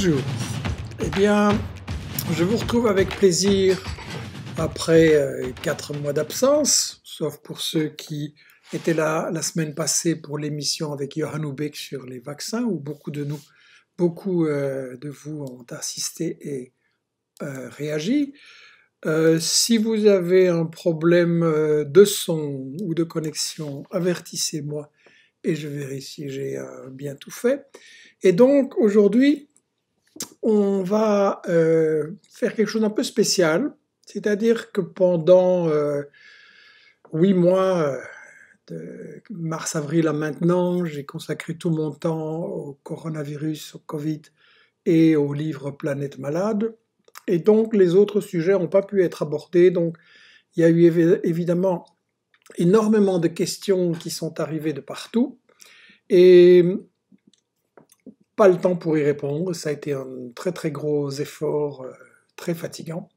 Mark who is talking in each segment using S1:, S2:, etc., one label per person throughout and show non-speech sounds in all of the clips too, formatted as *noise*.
S1: Bonjour. Eh bien, je vous retrouve avec plaisir après euh, quatre mois d'absence, sauf pour ceux qui étaient là la semaine passée pour l'émission avec Johan Ubeck sur les vaccins, où beaucoup de nous, beaucoup euh, de vous ont assisté et euh, réagi. si vous avez un problème de son ou de connexion, avertissez-moi et je verrai si j'ai bien tout fait. Et donc aujourd'hui, on va euh, faire quelque chose d'un peu spécial, c'est-à-dire que pendant euh, huit mois, euh, de mars, avril à maintenant, j'ai consacré tout mon temps au coronavirus, au Covid et au livre Planète Malade. Et donc les autres sujets n'ont pas pu être abordés. Donc il y a eu évidemment énormément de questions qui sont arrivées de partout. Et pas le temps pour y répondre. Ça a été un très très gros effort, euh, très fatigant.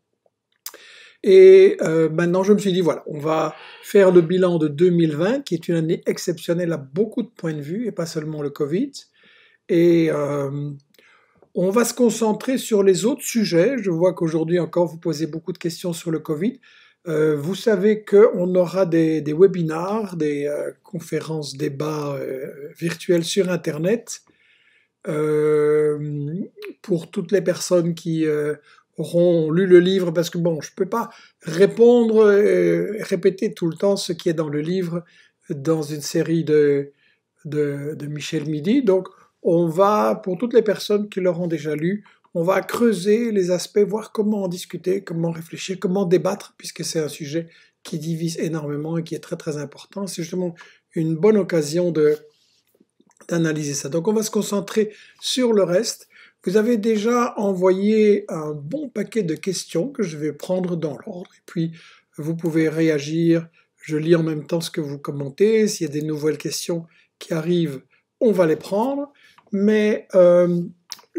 S1: Et euh, maintenant, je me suis dit, voilà, on va faire le bilan de 2020, qui est une année exceptionnelle à beaucoup de points de vue, et pas seulement le Covid. Et euh, on va se concentrer sur les autres sujets. Je vois qu'aujourd'hui encore, vous posez beaucoup de questions sur le Covid. vous savez qu'on aura des, des webinars, des conférences, débats virtuels sur Internet. Euh, pour toutes les personnes qui euh, auront lu le livre, parce que bon, je ne peux pas répondre, euh, répéter tout le temps ce qui est dans le livre dans une série de, de, de Michel Midi. Donc, on va, pour toutes les personnes qui l'auront déjà lu, on va creuser les aspects, voir comment en discuter, comment réfléchir, comment débattre, puisque c'est un sujet qui divise énormément et qui est très très important. C'est justement une bonne occasion de, d'analyser ça. Donc on va se concentrer sur le reste. Vous avez déjà envoyé un bon paquet de questions que je vais prendre dans l'ordre. Et puis vous pouvez réagir. Je lis en même temps ce que vous commentez. S'il y a des nouvelles questions qui arrivent, on va les prendre. Mais euh,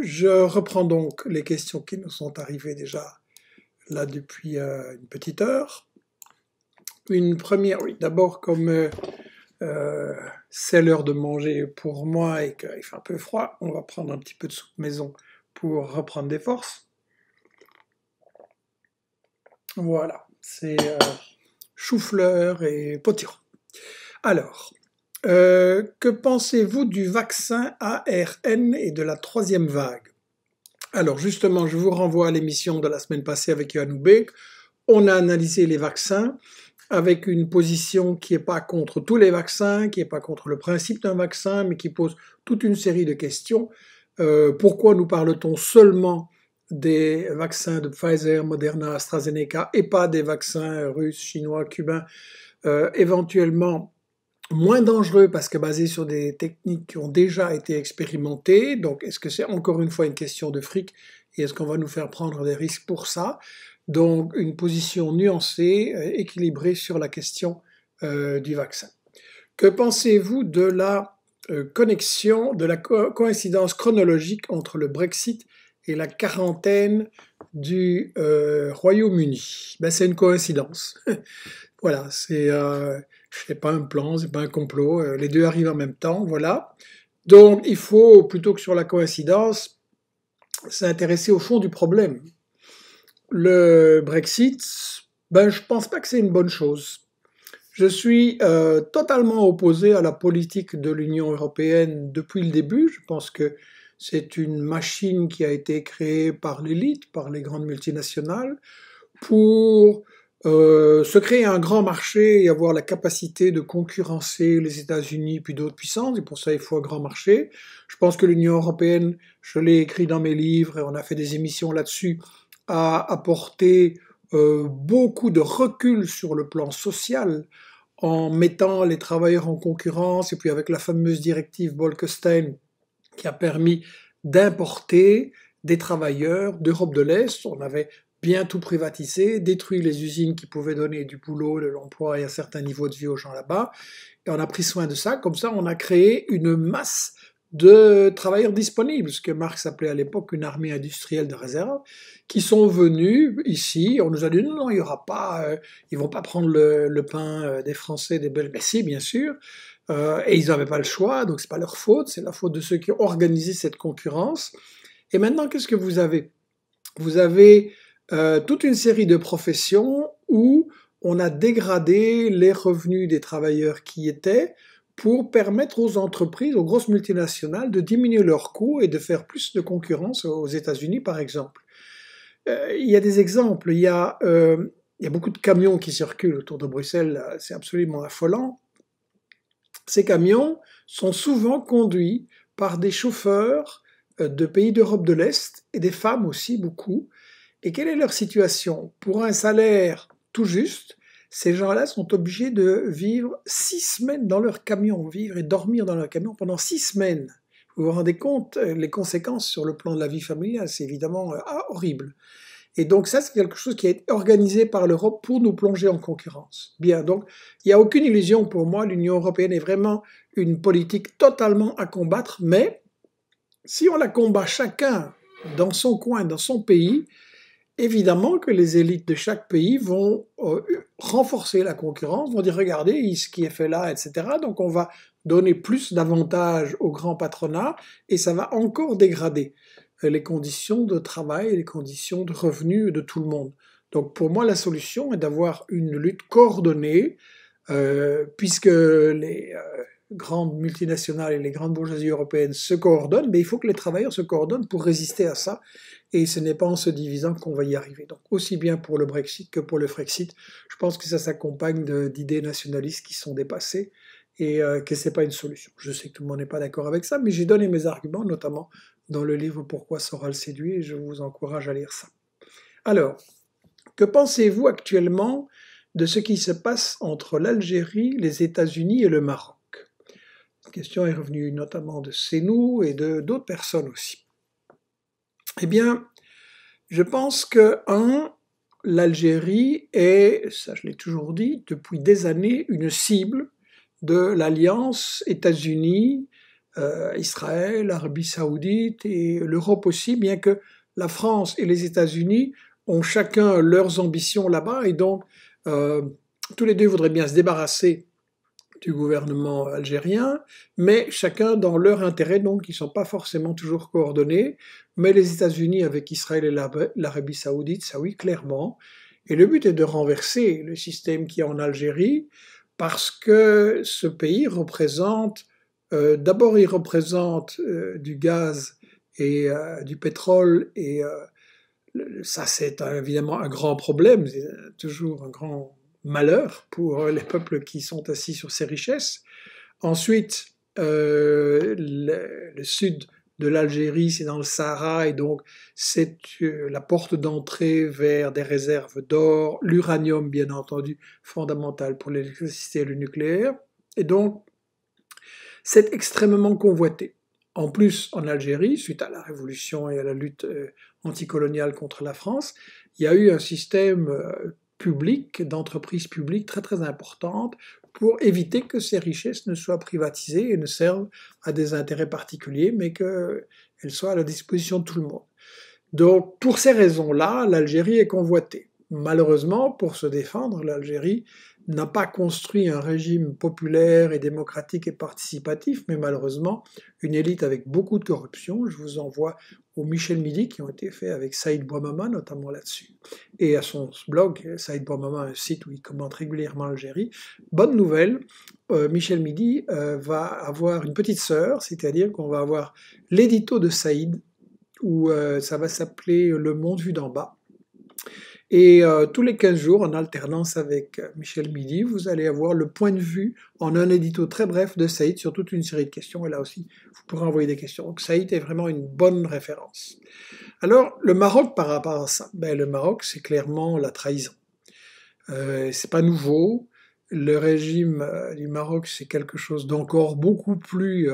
S1: je reprends donc les questions qui nous sont arrivées déjà là depuis euh, une petite heure. Une première, oui, d'abord comme euh, euh c'est l'heure de manger pour moi et qu'il fait un peu froid, on va prendre un petit peu de soupe maison pour reprendre des forces. Voilà, c'est euh, chou-fleur et potiron. Alors, euh, que pensez-vous du vaccin ARN et de la troisième vague Alors justement, je vous renvoie à l'émission de la semaine passée avec Yann On a analysé les vaccins avec une position qui n'est pas contre tous les vaccins, qui n'est pas contre le principe d'un vaccin, mais qui pose toute une série de questions. Euh, pourquoi nous parle-t-on seulement des vaccins de Pfizer, Moderna, AstraZeneca et pas des vaccins russes, chinois, cubains, euh, éventuellement moins dangereux parce que basés sur des techniques qui ont déjà été expérimentées. Donc est-ce que c'est encore une fois une question de fric et est-ce qu'on va nous faire prendre des risques pour ça Donc une position nuancée, euh, équilibrée sur la question euh, du vaccin. Que pensez-vous de la euh, connexion, de la coïncidence chronologique entre le Brexit et la quarantaine du Royaume-Uni ben, C'est une coïncidence. *laughs* voilà, c'est pas un plan, c'est pas un complot. les deux arrivent en même temps, voilà. Donc il faut, plutôt que sur la coïncidence, s'intéresser au fond du problème. Le Brexit, ben, je ne pense pas que c'est une bonne chose. Je suis euh, totalement opposé à la politique de l'Union européenne depuis le début. Je pense que c'est une machine qui a été créée par l'élite, par les grandes multinationales, pour euh, se créer un grand marché et avoir la capacité de concurrencer les États-Unis puis d'autres puissances, et pour ça il faut un grand marché. Je pense que l'Union européenne, je l'ai écrit dans mes livres et on a fait des émissions là-dessus, a apporté euh, beaucoup de recul sur le plan social en mettant les travailleurs en concurrence et puis avec la fameuse directive Bolkestein qui a permis d'importer des travailleurs d'Europe de l'Est. On avait bien tout privatisé, détruit les usines qui pouvaient donner du boulot, de l'emploi et un certain niveau de vie aux gens là-bas. Et on a pris soin de ça. Comme ça, on a créé une masse de travailleurs disponibles, ce que Marx appelait à l'époque une armée industrielle de réserve, qui sont venus ici. On nous a dit non, non, il y aura pas, Ils euh, ils vont pas prendre le, pain euh, des Français, des Belges. Mais ben, si, bien sûr. Euh, et ils n'avaient pas le choix, donc c'est pas leur faute, c'est la faute de ceux qui ont organisé cette concurrence. Et maintenant, qu'est-ce que vous avez Vous avez euh, toute une série de professions où on a dégradé les revenus des travailleurs qui y étaient pour permettre aux entreprises, aux grosses multinationales, de diminuer leurs coûts et de faire plus de concurrence aux États-Unis, par exemple. Euh, il y a des exemples. Euh, il y a beaucoup de camions qui circulent autour de Bruxelles. C'est absolument affolant. Ces camions sont souvent conduits par des chauffeurs de pays d'Europe de l'Est et des femmes aussi beaucoup, et quelle est leur situation Pour un salaire tout juste, ces gens-là sont obligés de vivre six semaines dans leur camion, vivre et dormir dans leur camion pendant six semaines. Vous vous rendez compte, euh, les conséquences sur le plan de la vie familiale, c'est évidemment euh, ah, horrible. Et donc ça, c'est quelque chose qui a été organisé par l'Europe pour nous plonger en concurrence. Bien, donc il n'y a aucune illusion pour moi, l'Union européenne est vraiment une politique totalement à combattre, mais si on la combat chacun dans son coin, dans son pays, évidemment que les élites de chaque pays vont euh, renforcer la concurrence, vont dire regardez ce qui est fait là, etc. Donc on va donner plus d'avantages au grand patronat et ça va encore dégrader euh, les conditions de travail, les conditions de revenus de tout le monde. Donc pour moi, la solution est d'avoir une lutte coordonnée, euh, puisque les grandes multinationales et les grandes bourgeoisies européennes se coordonnent, mais il faut que les travailleurs se coordonnent pour résister à ça et ce n'est pas en se divisant qu'on va y arriver. Donc aussi bien pour le Brexit que pour le Frexit, je pense que ça s'accompagne d'idées nationalistes qui sont dépassées et euh, que ce n'est pas une solution. Je sais que tout le monde n'est pas d'accord avec ça, mais j'ai donné mes arguments, notamment dans le livre Pourquoi Soral séduit, et je vous encourage à lire ça. Alors, que pensez-vous actuellement de ce qui se passe entre l'Algérie, les États-Unis et le Maroc La question est revenue notamment de Sénou et de d'autres personnes aussi. Eh bien, je pense que, un, l'Algérie est, ça je l'ai toujours dit, depuis des années, une cible de l'alliance États-Unis, euh, Israël, Arabie saoudite et l'Europe aussi, bien que la France et les États-Unis ont chacun leurs ambitions là-bas et donc euh, tous les deux voudraient bien se débarrasser du gouvernement algérien, mais chacun dans leur intérêt, donc ils ne sont pas forcément toujours coordonnés mais les États-Unis avec Israël et l'Arabie saoudite, ça oui, clairement. Et le but est de renverser le système qui est en Algérie, parce que ce pays représente, euh, d'abord il représente euh, du gaz et euh, du pétrole, et ça c'est évidemment un grand problème, toujours un grand malheur pour les peuples qui sont assis sur ces richesses. Ensuite, le sud de l'Algérie, c'est dans le Sahara, et donc c'est euh, la porte d'entrée vers des réserves d'or, l'uranium bien entendu, fondamental pour l'électricité et le nucléaire, et donc c'est extrêmement convoité. En plus, en Algérie, suite à la révolution et à la lutte euh, anticoloniale contre la France, il y a eu un système euh, public, d'entreprises publiques très très importantes, pour éviter que ces richesses ne soient privatisées et ne servent à des intérêts particuliers, mais qu'elles soient à la disposition de tout le monde. Donc pour ces raisons-là, l'Algérie est convoitée. Malheureusement, pour se défendre, l'Algérie n'a pas construit un régime populaire et démocratique et participatif, mais malheureusement une élite avec beaucoup de corruption. Je vous envoie au Michel Midi qui ont été faits avec Saïd Bouamama notamment là-dessus. Et à son blog, Saïd Bouamama, un site où il commente régulièrement l'Algérie. Bonne nouvelle, euh, Michel Midi euh, va avoir une petite sœur, c'est-à-dire qu'on va avoir l'édito de Saïd, où euh, ça va s'appeler Le Monde vu d'en bas et euh, tous les 15 jours, en alternance avec euh, Michel Midi, vous allez avoir le point de vue en un édito très bref de Saïd sur toute une série de questions. Et là aussi, vous pourrez envoyer des questions. Donc Saïd est vraiment une bonne référence. Alors, le Maroc par rapport à ça, ben, le Maroc, c'est clairement la trahison. Euh, c'est pas nouveau. Le régime euh, du Maroc, c'est quelque chose d'encore beaucoup plus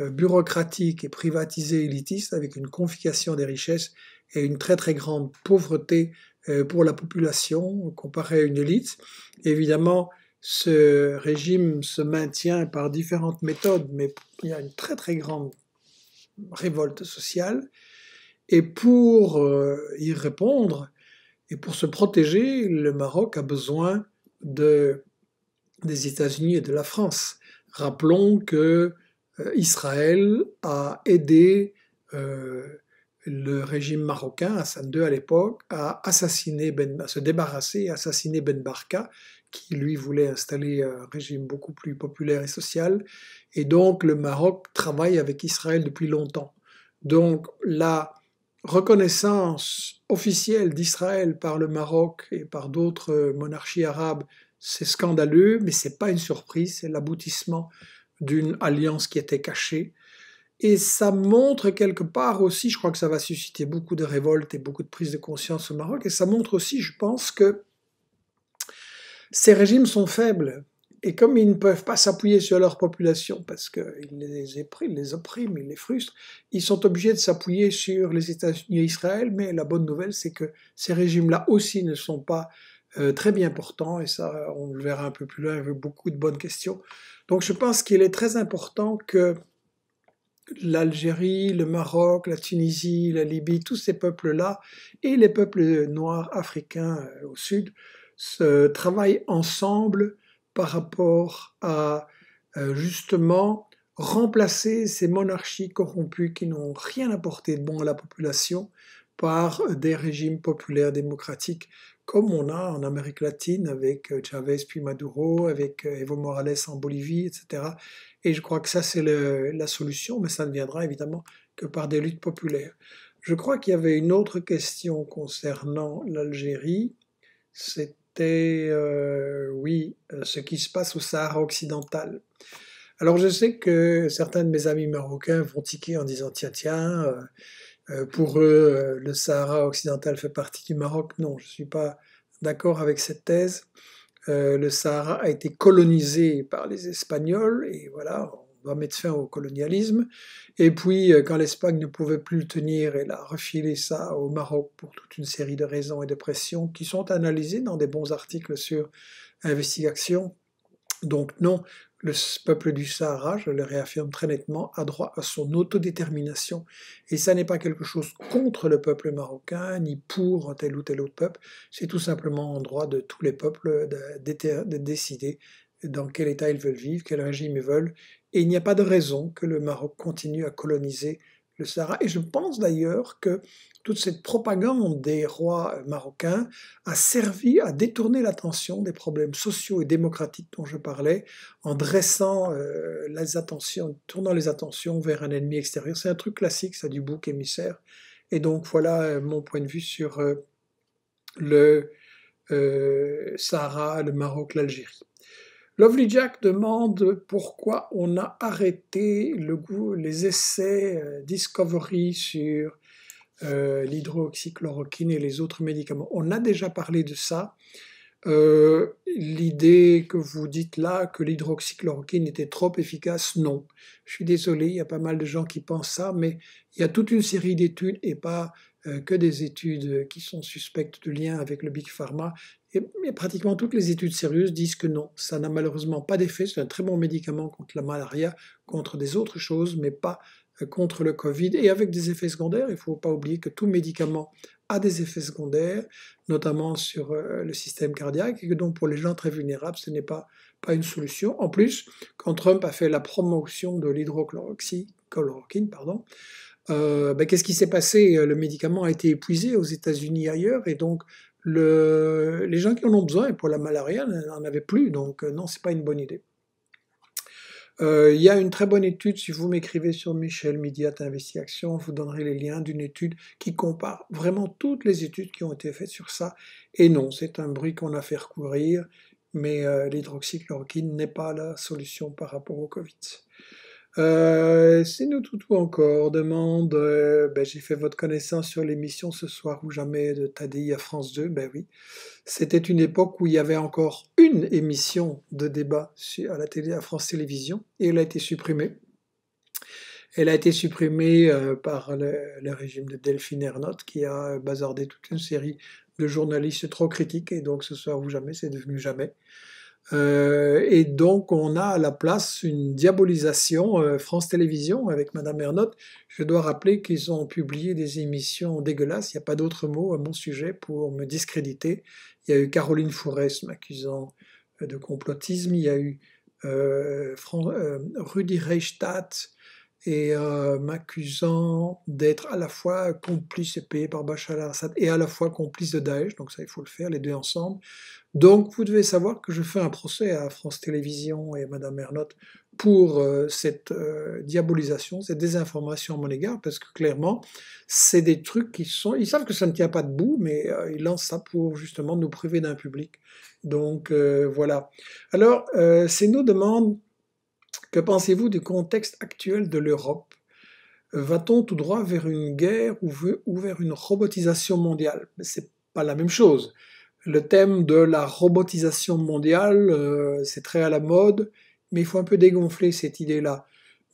S1: bureaucratique et privatisé élitiste, avec une confiscation des richesses et une très très grande pauvreté euh, pour la population comparé à une élite. Évidemment, ce régime se maintient par différentes méthodes, mais il y a une très très grande révolte sociale. Et pour euh, y répondre, et pour se protéger, le Maroc a besoin de, des États-Unis et de la France. Rappelons que euh, Israël a aidé euh, le régime marocain, Hassan II à l'époque, a assassiné ben, a se débarrassé et assassiné Ben Barka, qui lui voulait installer un régime beaucoup plus populaire et social. Et donc le Maroc travaille avec Israël depuis longtemps. Donc la reconnaissance officielle d'Israël par le Maroc et par d'autres monarchies arabes, c'est scandaleux, mais ce n'est pas une surprise, c'est l'aboutissement d'une alliance qui était cachée et ça montre quelque part aussi, je crois que ça va susciter beaucoup de révoltes et beaucoup de prise de conscience au Maroc, et ça montre aussi, je pense, que ces régimes sont faibles. Et comme ils ne peuvent pas s'appuyer sur leur population parce qu'ils les oppriment, ils les oppriment, ils les frustrent, ils sont obligés de s'appuyer sur les États-Unis et Israël. Mais la bonne nouvelle, c'est que ces régimes-là aussi ne sont pas euh, très bien portants. Et ça, on le verra un peu plus loin avec beaucoup de bonnes questions. Donc je pense qu'il est très important que l'Algérie, le Maroc, la Tunisie, la Libye, tous ces peuples-là, et les peuples noirs africains euh, au sud, se travaillent ensemble par rapport à euh, justement remplacer ces monarchies corrompues qui n'ont rien apporté de bon à la population par euh, des régimes populaires démocratiques comme on a en Amérique latine avec euh, Chavez puis Maduro, avec euh, Evo Morales en Bolivie, etc. Et je crois que ça, c'est la solution, mais ça ne viendra évidemment que par des luttes populaires. Je crois qu'il y avait une autre question concernant l'Algérie. C'était, euh, oui, ce qui se passe au Sahara occidental. Alors je sais que certains de mes amis marocains vont tiquer en disant tiens, tiens. Euh, pour eux, euh, le Sahara occidental fait partie du Maroc. Non, je ne suis pas d'accord avec cette thèse. Euh, le Sahara a été colonisé par les Espagnols, et voilà, on va mettre fin au colonialisme. Et puis, quand l'Espagne ne pouvait plus le tenir, elle a refilé ça au Maroc pour toute une série de raisons et de pressions qui sont analysées dans des bons articles sur investigation. Donc non, le peuple du Sahara, je le réaffirme très nettement, a droit à son autodétermination. Et ça n'est pas quelque chose contre le peuple marocain, ni pour tel ou tel autre peuple, c'est tout simplement en droit de tous les peuples de, de décider dans quel état ils veulent vivre, quel régime ils veulent. Et il n'y a pas de raison que le Maroc continue à coloniser le Et je pense d'ailleurs que toute cette propagande des rois euh, marocains a servi à détourner l'attention des problèmes sociaux et démocratiques dont je parlais en dressant euh, les attentions, tournant les attentions vers un ennemi extérieur. C'est un truc classique, ça, du bouc émissaire. Et donc voilà euh, mon point de vue sur le Sahara, le Maroc, l'Algérie. Lovely Jack demande pourquoi on a arrêté les essais euh, Discovery sur euh, l'hydroxychloroquine et les autres médicaments. On a déjà parlé de ça. Euh, l'idée que vous dites là, que l'hydroxychloroquine était trop efficace, non. Je suis désolé, il y a pas mal de gens qui pensent ça, mais il y a toute une série d'études et pas que des études qui sont suspectes de lien avec le Big Pharma mais pratiquement toutes les études sérieuses disent que non, ça n'a malheureusement pas d'effet. C'est un très bon médicament contre la malaria, contre des autres choses, mais pas euh, contre le Covid et avec des effets secondaires. Il ne faut pas oublier que tout médicament a des effets secondaires, notamment sur euh, le système cardiaque, et que donc pour les gens très vulnérables, ce n'est pas, pas une solution. En plus, quand Trump a fait la promotion de l'hydrochloroquine, pardon, euh, ben, qu'est-ce qui s'est passé Le médicament a été épuisé aux États-Unis ailleurs, et donc les gens qui en ont besoin, et pour la malaria, n'en avaient plus, donc euh, non, c'est pas une bonne idée. Euh, il y a une très bonne étude, si vous m'écrivez sur Michel Midiat Investi Action, vous donnerez les liens d'une étude qui compare vraiment toutes les études qui ont été faites sur ça. Et non, c'est un bruit qu'on a fait recourir, mais euh, l'hydroxychloroquine n'est pas la solution par rapport au Covid. Euh, c'est nous tout encore. Demande, euh, ben, j'ai fait votre connaissance sur l'émission ce soir ou jamais de Tadi à France 2. Ben oui, c'était une époque où il y avait encore une émission de débat à la télé, à France Télévisions, et elle a été supprimée. Elle a été supprimée euh, par le, le, régime de Delphine Ernotte qui a bazardé toute une série de journalistes trop critiques et donc ce soir ou jamais, c'est devenu jamais. Euh, et donc, on a à la place une diabolisation euh, France Télévisions avec Madame Ernotte. Je dois rappeler qu'ils ont publié des émissions dégueulasses, il n'y a pas d'autre mot à mon sujet pour me discréditer. Il y a eu Caroline Fourès m'accusant euh, de complotisme, il y a eu Rudy Reichstadt et euh, m'accusant d'être à la fois complice et payé par Bachar al-Assad et à la fois complice de Daesh, donc ça il faut le faire, les deux ensemble. Donc vous devez savoir que je fais un procès à France Télévisions et Madame Ernotte pour euh, cette euh, diabolisation, cette désinformation à mon égard, parce que clairement, c'est des trucs qui sont... Ils savent que ça ne tient pas debout, mais ils lancent ça pour justement nous priver d'un public. Donc voilà. Alors, c'est nos demandes que pensez-vous du contexte actuel de l'Europe Va-t-on tout droit vers une guerre ou vers une robotisation mondiale C'est pas la même chose. Le thème de la robotisation mondiale, euh, c'est très à la mode, mais il faut un peu dégonfler cette idée-là.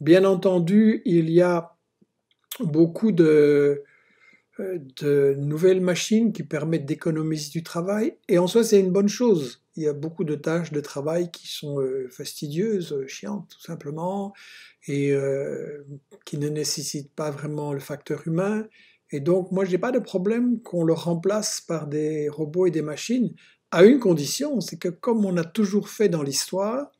S1: Bien entendu, il y a beaucoup de, euh, de nouvelles machines qui permettent d'économiser du travail. Et en soi, c'est une bonne chose. Il y a beaucoup de tâches de travail qui sont euh, fastidieuses, euh, chiantes tout simplement, et qui ne nécessitent pas vraiment le facteur humain. Et donc, moi, je n'ai pas de problème qu'on le remplace par des robots et des machines, à une condition, c'est que comme on a toujours fait dans l'histoire,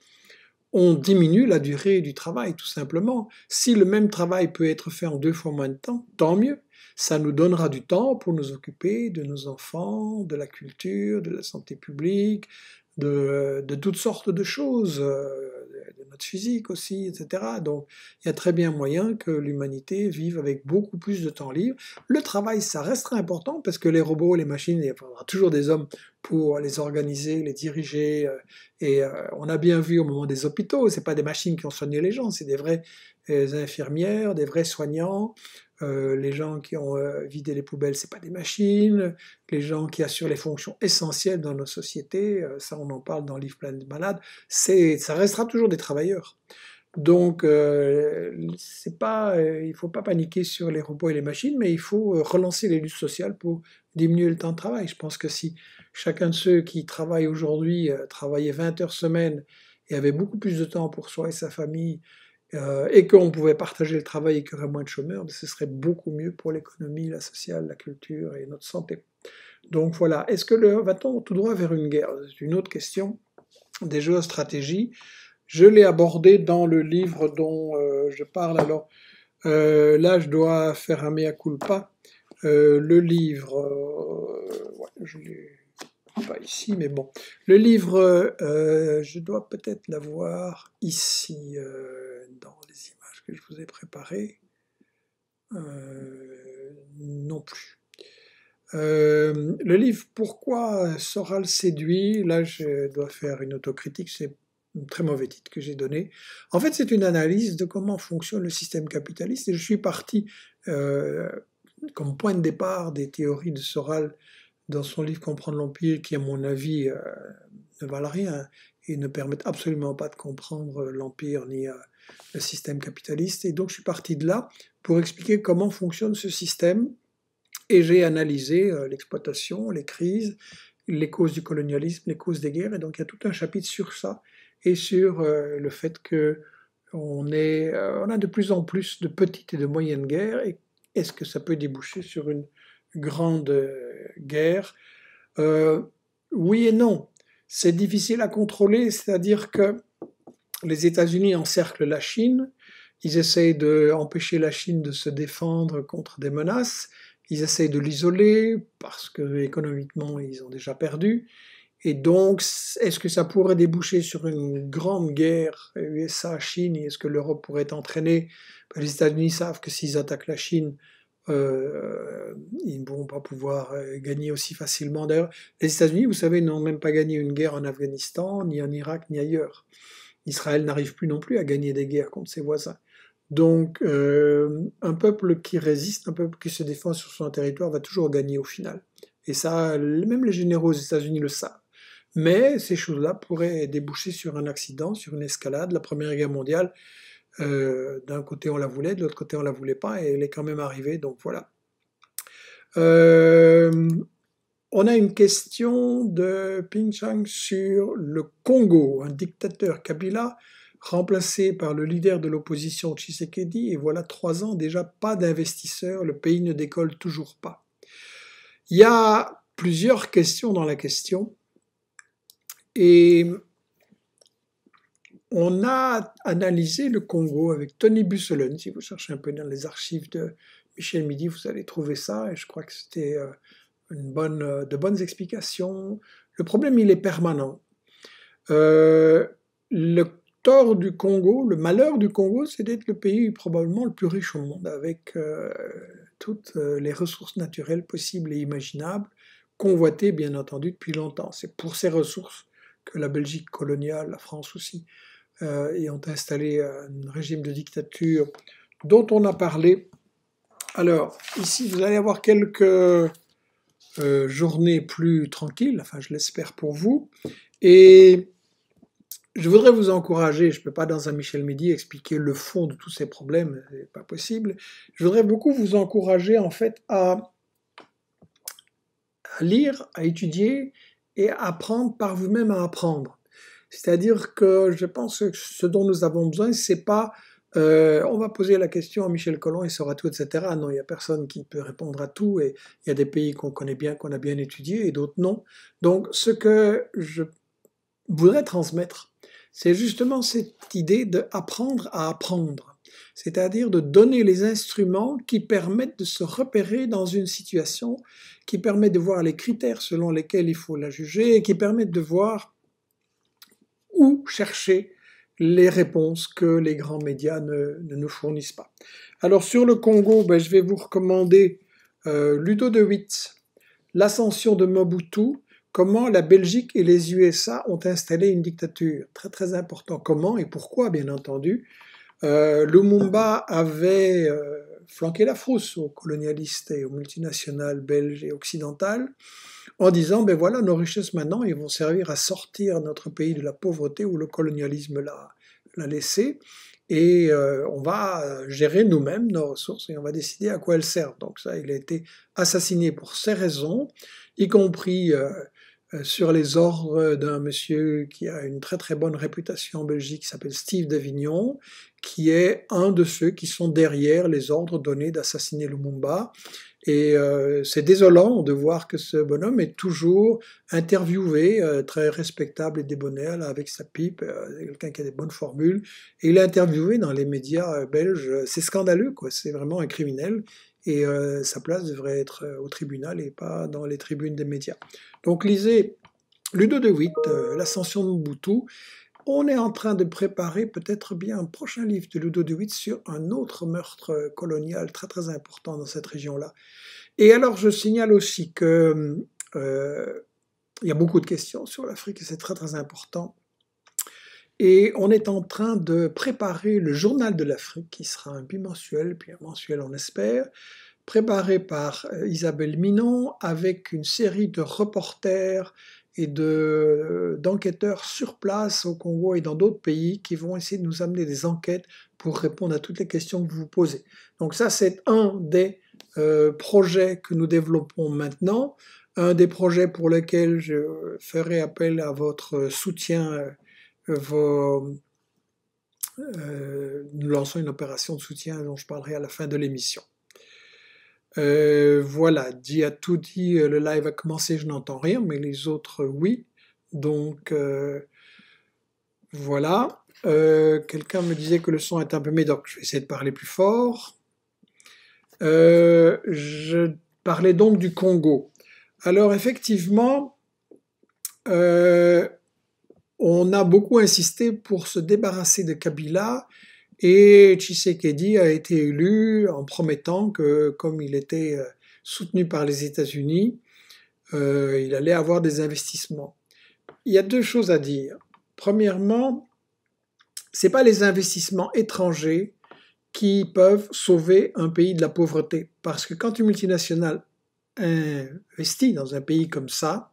S1: on diminue la durée du travail, tout simplement. Si le même travail peut être fait en deux fois moins de temps, tant mieux. Ça nous donnera du temps pour nous occuper de nos enfants, de la culture, de la santé publique, de, toutes sortes de choses, euh, de notre physique aussi, etc. Donc il y a très bien moyen que l'humanité vive avec beaucoup plus de temps libre. Le travail, ça restera important parce que les robots, les machines, il y aura toujours des hommes pour les organiser, les diriger. Euh, et euh, on a bien vu au moment des hôpitaux, c'est pas des machines qui ont soigné les gens, c'est des vraies infirmières, des vrais soignants, euh, les gens qui ont euh, vidé les poubelles, ce c'est pas des machines. Les gens qui assurent les fonctions essentielles dans nos sociétés, euh, ça on en parle dans Livre plein Malade, c'est, ça restera toujours des travailleurs. Donc, il ne faut pas paniquer sur les robots et les machines, mais il faut relancer les luttes sociales pour diminuer le temps de travail. Je pense que si chacun de ceux qui travaillent aujourd'hui travaillait 20 heures semaine et avait beaucoup plus de temps pour soi et sa famille, euh, et qu'on pouvait partager le travail et qu'il y aurait moins de chômeurs, ce serait beaucoup mieux pour l'économie, la sociale, la culture et notre santé. Donc voilà, est-ce que le, va-t-on tout droit vers une guerre C'est une autre question des stratégie, Je l'ai abordé dans le livre dont euh, je parle. Alors euh, là, je dois faire un mea culpa. le livre, ouais, je l'ai pas ici, mais bon. Le livre, je dois peut-être l'avoir ici dans les images que je vous ai préparées euh, non plus. Euh, le livre Pourquoi Soral séduit, là je dois faire une autocritique, c'est un très mauvais titre que j'ai donné. En fait, c'est une analyse de comment fonctionne le système capitaliste et je suis parti euh, comme point de départ des théories de Soral dans son livre Comprendre l'Empire, qui à mon avis ne valent rien, et ne permettent absolument pas de comprendre euh, l'empire ni euh, le système capitaliste. Et donc je suis parti de là pour expliquer comment fonctionne ce système et j'ai analysé euh, l'exploitation, les crises, les causes du colonialisme, les causes des guerres. Et donc il y a tout un chapitre sur ça et sur le fait que on, a de plus en plus de petites et de moyennes guerres et est-ce que ça peut déboucher sur une grande guerre Oui et non c'est difficile à contrôler, c'est-à-dire que les États-Unis encerclent la Chine, ils essayent d'empêcher la Chine de se défendre contre des menaces, ils essayent de l'isoler parce que économiquement ils ont déjà perdu. Et donc, est-ce que ça pourrait déboucher sur une grande guerre USA-Chine Est-ce que l'Europe pourrait entraîner ben, Les États-Unis savent que s'ils attaquent la Chine, euh, ils ne vont pas pouvoir euh, gagner aussi facilement. D'ailleurs, les États-Unis, vous savez, n'ont même pas gagné une guerre en Afghanistan, ni en Irak, ni ailleurs. Israël n'arrive plus non plus à gagner des guerres contre ses voisins. Donc, euh, un peuple qui résiste, un peuple qui se défend sur son territoire va toujours gagner au final. Et ça, même les généraux aux États-Unis le savent. Mais ces choses-là pourraient déboucher sur un accident, sur une escalade. La Première Guerre mondiale euh, d'un côté on la voulait, de l'autre côté on la voulait pas, et elle est quand même arrivée, donc voilà. Euh, on a une question de Ping Chang sur le Congo, un dictateur Kabila remplacé par le leader de l'opposition Tshisekedi, et voilà trois ans déjà pas d'investisseurs, le pays ne décolle toujours pas. Il y a plusieurs questions dans la question, et on a analysé le Congo avec Tony Busselen, Si vous cherchez un peu dans les archives de Michel Midi, vous allez trouver ça. Et je crois que c'était euh, bonne, euh, de bonnes explications. Le problème, il est permanent. Euh, le tort du Congo, le malheur du Congo, c'est d'être le pays probablement le plus riche au monde, avec toutes les ressources naturelles possibles et imaginables, convoitées bien entendu depuis longtemps. C'est pour ces ressources que la Belgique coloniale, la France aussi, euh, et ont installé un régime de dictature dont on a parlé. Alors, ici, vous allez avoir quelques euh, journées plus tranquilles, enfin, je l'espère pour vous. Et je voudrais vous encourager, je ne peux pas dans un Michel Midi expliquer le fond de tous ces problèmes, ce n'est pas possible. Je voudrais beaucoup vous encourager, en fait, à lire, à étudier et à apprendre par vous-même à apprendre. C'est-à-dire que je pense que ce dont nous avons besoin, c'est pas euh, on va poser la question à Michel Collomb, il saura tout, etc. Non, il n'y a personne qui peut répondre à tout, et il y a des pays qu'on connaît bien, qu'on a bien étudiés, et d'autres non. Donc, ce que je voudrais transmettre, c'est justement cette idée d'apprendre à apprendre, c'est-à-dire de donner les instruments qui permettent de se repérer dans une situation, qui permettent de voir les critères selon lesquels il faut la juger, et qui permettent de voir ou chercher les réponses que les grands médias ne, ne nous fournissent pas. Alors sur le Congo, ben, je vais vous recommander euh, Ludo de Witt, L'ascension de Mobutu, comment la Belgique et les USA ont installé une dictature. Très très important. Comment et pourquoi, bien entendu. Euh, Lumumba avait euh, flanqué la frousse aux colonialistes et aux multinationales belges et occidentales en disant, ben voilà, nos richesses maintenant, ils vont servir à sortir notre pays de la pauvreté où le colonialisme l'a laissé, et euh, on va gérer nous-mêmes nos ressources et on va décider à quoi elles servent. Donc ça, il a été assassiné pour ces raisons, y compris euh, euh, sur les ordres d'un monsieur qui a une très très bonne réputation en Belgique, qui s'appelle Steve Davignon, qui est un de ceux qui sont derrière les ordres donnés d'assassiner Lumumba et euh, c'est désolant de voir que ce bonhomme est toujours interviewé, euh, très respectable et débonnaire, avec sa pipe, euh, quelqu'un qui a des bonnes formules. Et il est interviewé dans les médias belges. C'est scandaleux, quoi. C'est vraiment un criminel. Et sa place devrait être au tribunal et pas dans les tribunes des médias. Donc lisez Ludo de Witt, L'ascension de Mobutu. On est en train de préparer peut-être bien un prochain livre de Ludo de Witt sur un autre meurtre colonial très très important dans cette région-là. Et alors je signale aussi que euh, il y a beaucoup de questions sur l'Afrique et c'est très très important. Et on est en train de préparer le journal de l'Afrique qui sera un bimensuel, puis un mensuel on espère, préparé par euh, Isabelle Minon avec une série de reporters et euh, d'enquêteurs sur place au Congo et dans d'autres pays qui vont essayer de nous amener des enquêtes pour répondre à toutes les questions que vous vous posez. Donc ça, c'est un des euh, projets que nous développons maintenant, un des projets pour lesquels je ferai appel à votre soutien. Euh, nous lançons une opération de soutien dont je parlerai à la fin de l'émission. Euh, voilà, dit à tout dit, euh, le live a commencé, je n'entends rien, mais les autres, euh, oui. Donc, voilà. Quelqu'un me disait que le son est un peu médoc, je vais essayer de parler plus fort. je parlais donc du Congo. Alors, effectivement, on a beaucoup insisté pour se débarrasser de Kabila et Tshisekedi a été élu en promettant que, comme il était euh, soutenu par les États-Unis, euh, il allait avoir des investissements. Il y a deux choses à dire. Premièrement, ce n'est pas les investissements étrangers qui peuvent sauver un pays de la pauvreté. Parce que quand une multinationale investit dans un pays comme ça,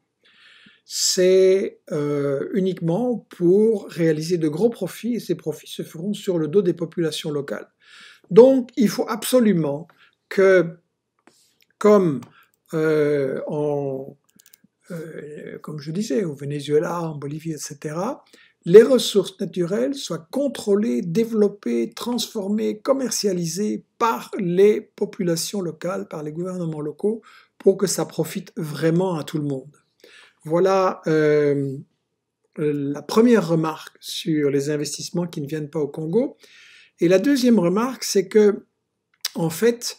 S1: c'est euh, uniquement pour réaliser de gros profits et ces profits se feront sur le dos des populations locales. Donc il faut absolument que, comme euh, euh, comme je disais, au Venezuela, en Bolivie, etc., les ressources naturelles soient contrôlées, développées, transformées, commercialisées par les populations locales, par les gouvernements locaux, pour que ça profite vraiment à tout le monde. Voilà euh, la première remarque sur les investissements qui ne viennent pas au Congo. Et la deuxième remarque, c'est que, en fait,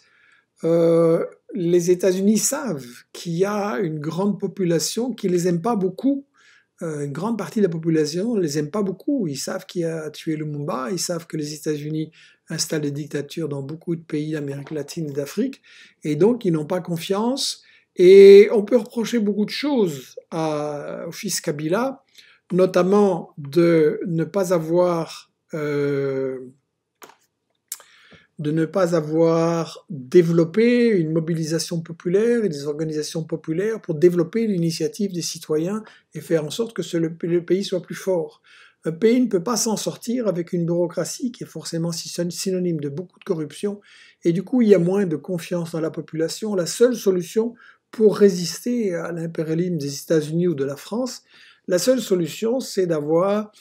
S1: euh, les États-Unis savent qu'il y a une grande population qui les aime pas beaucoup. Euh, une grande partie de la population ne les aime pas beaucoup. Ils savent y a tué Lumumba, ils savent que les États-Unis installent des dictatures dans beaucoup de pays d'Amérique latine et d'Afrique, et donc ils n'ont pas confiance et on peut reprocher beaucoup de choses à, au fils Kabila, notamment de ne pas avoir, euh, de ne pas avoir développé une mobilisation populaire et des organisations populaires pour développer l'initiative des citoyens et faire en sorte que le, le pays soit plus fort. Un pays ne peut pas s'en sortir avec une bureaucratie qui est forcément synonyme de beaucoup de corruption, et du coup il y a moins de confiance dans la population. La seule solution pour résister à l'impérialisme des États-Unis ou de la France, la seule solution, c'est d'avoir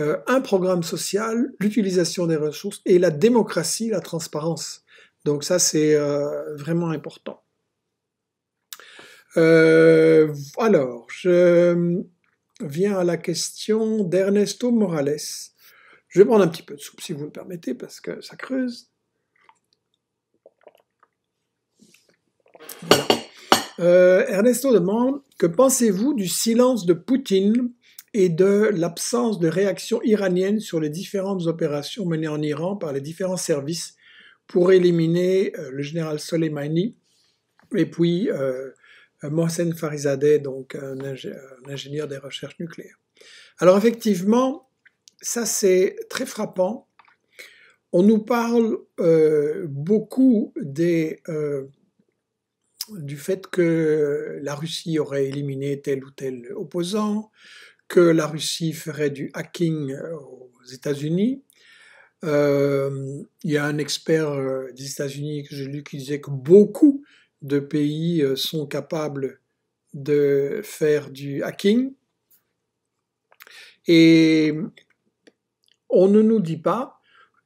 S1: euh, un programme social, l'utilisation des ressources et la démocratie, la transparence. Donc ça, c'est euh, vraiment important. Euh, alors, je hum, viens à la question d'Ernesto Morales. Je vais prendre un petit peu de soupe, si vous le permettez, parce que ça creuse. Voilà. Euh, Ernesto demande Que pensez-vous du silence de Poutine et de l'absence de réaction iranienne sur les différentes opérations menées en Iran par les différents services pour éliminer euh, le général Soleimani et puis euh, Mohsen Farizadeh, donc un ingénieur des recherches nucléaires Alors, effectivement, ça c'est très frappant. On nous parle beaucoup des du fait que la Russie aurait éliminé tel ou tel opposant, que la Russie ferait du hacking euh, aux États-Unis. Euh, il y a un expert euh, des États-Unis que j'ai lu qui disait que beaucoup de pays sont capables de faire du hacking. Et on ne nous dit pas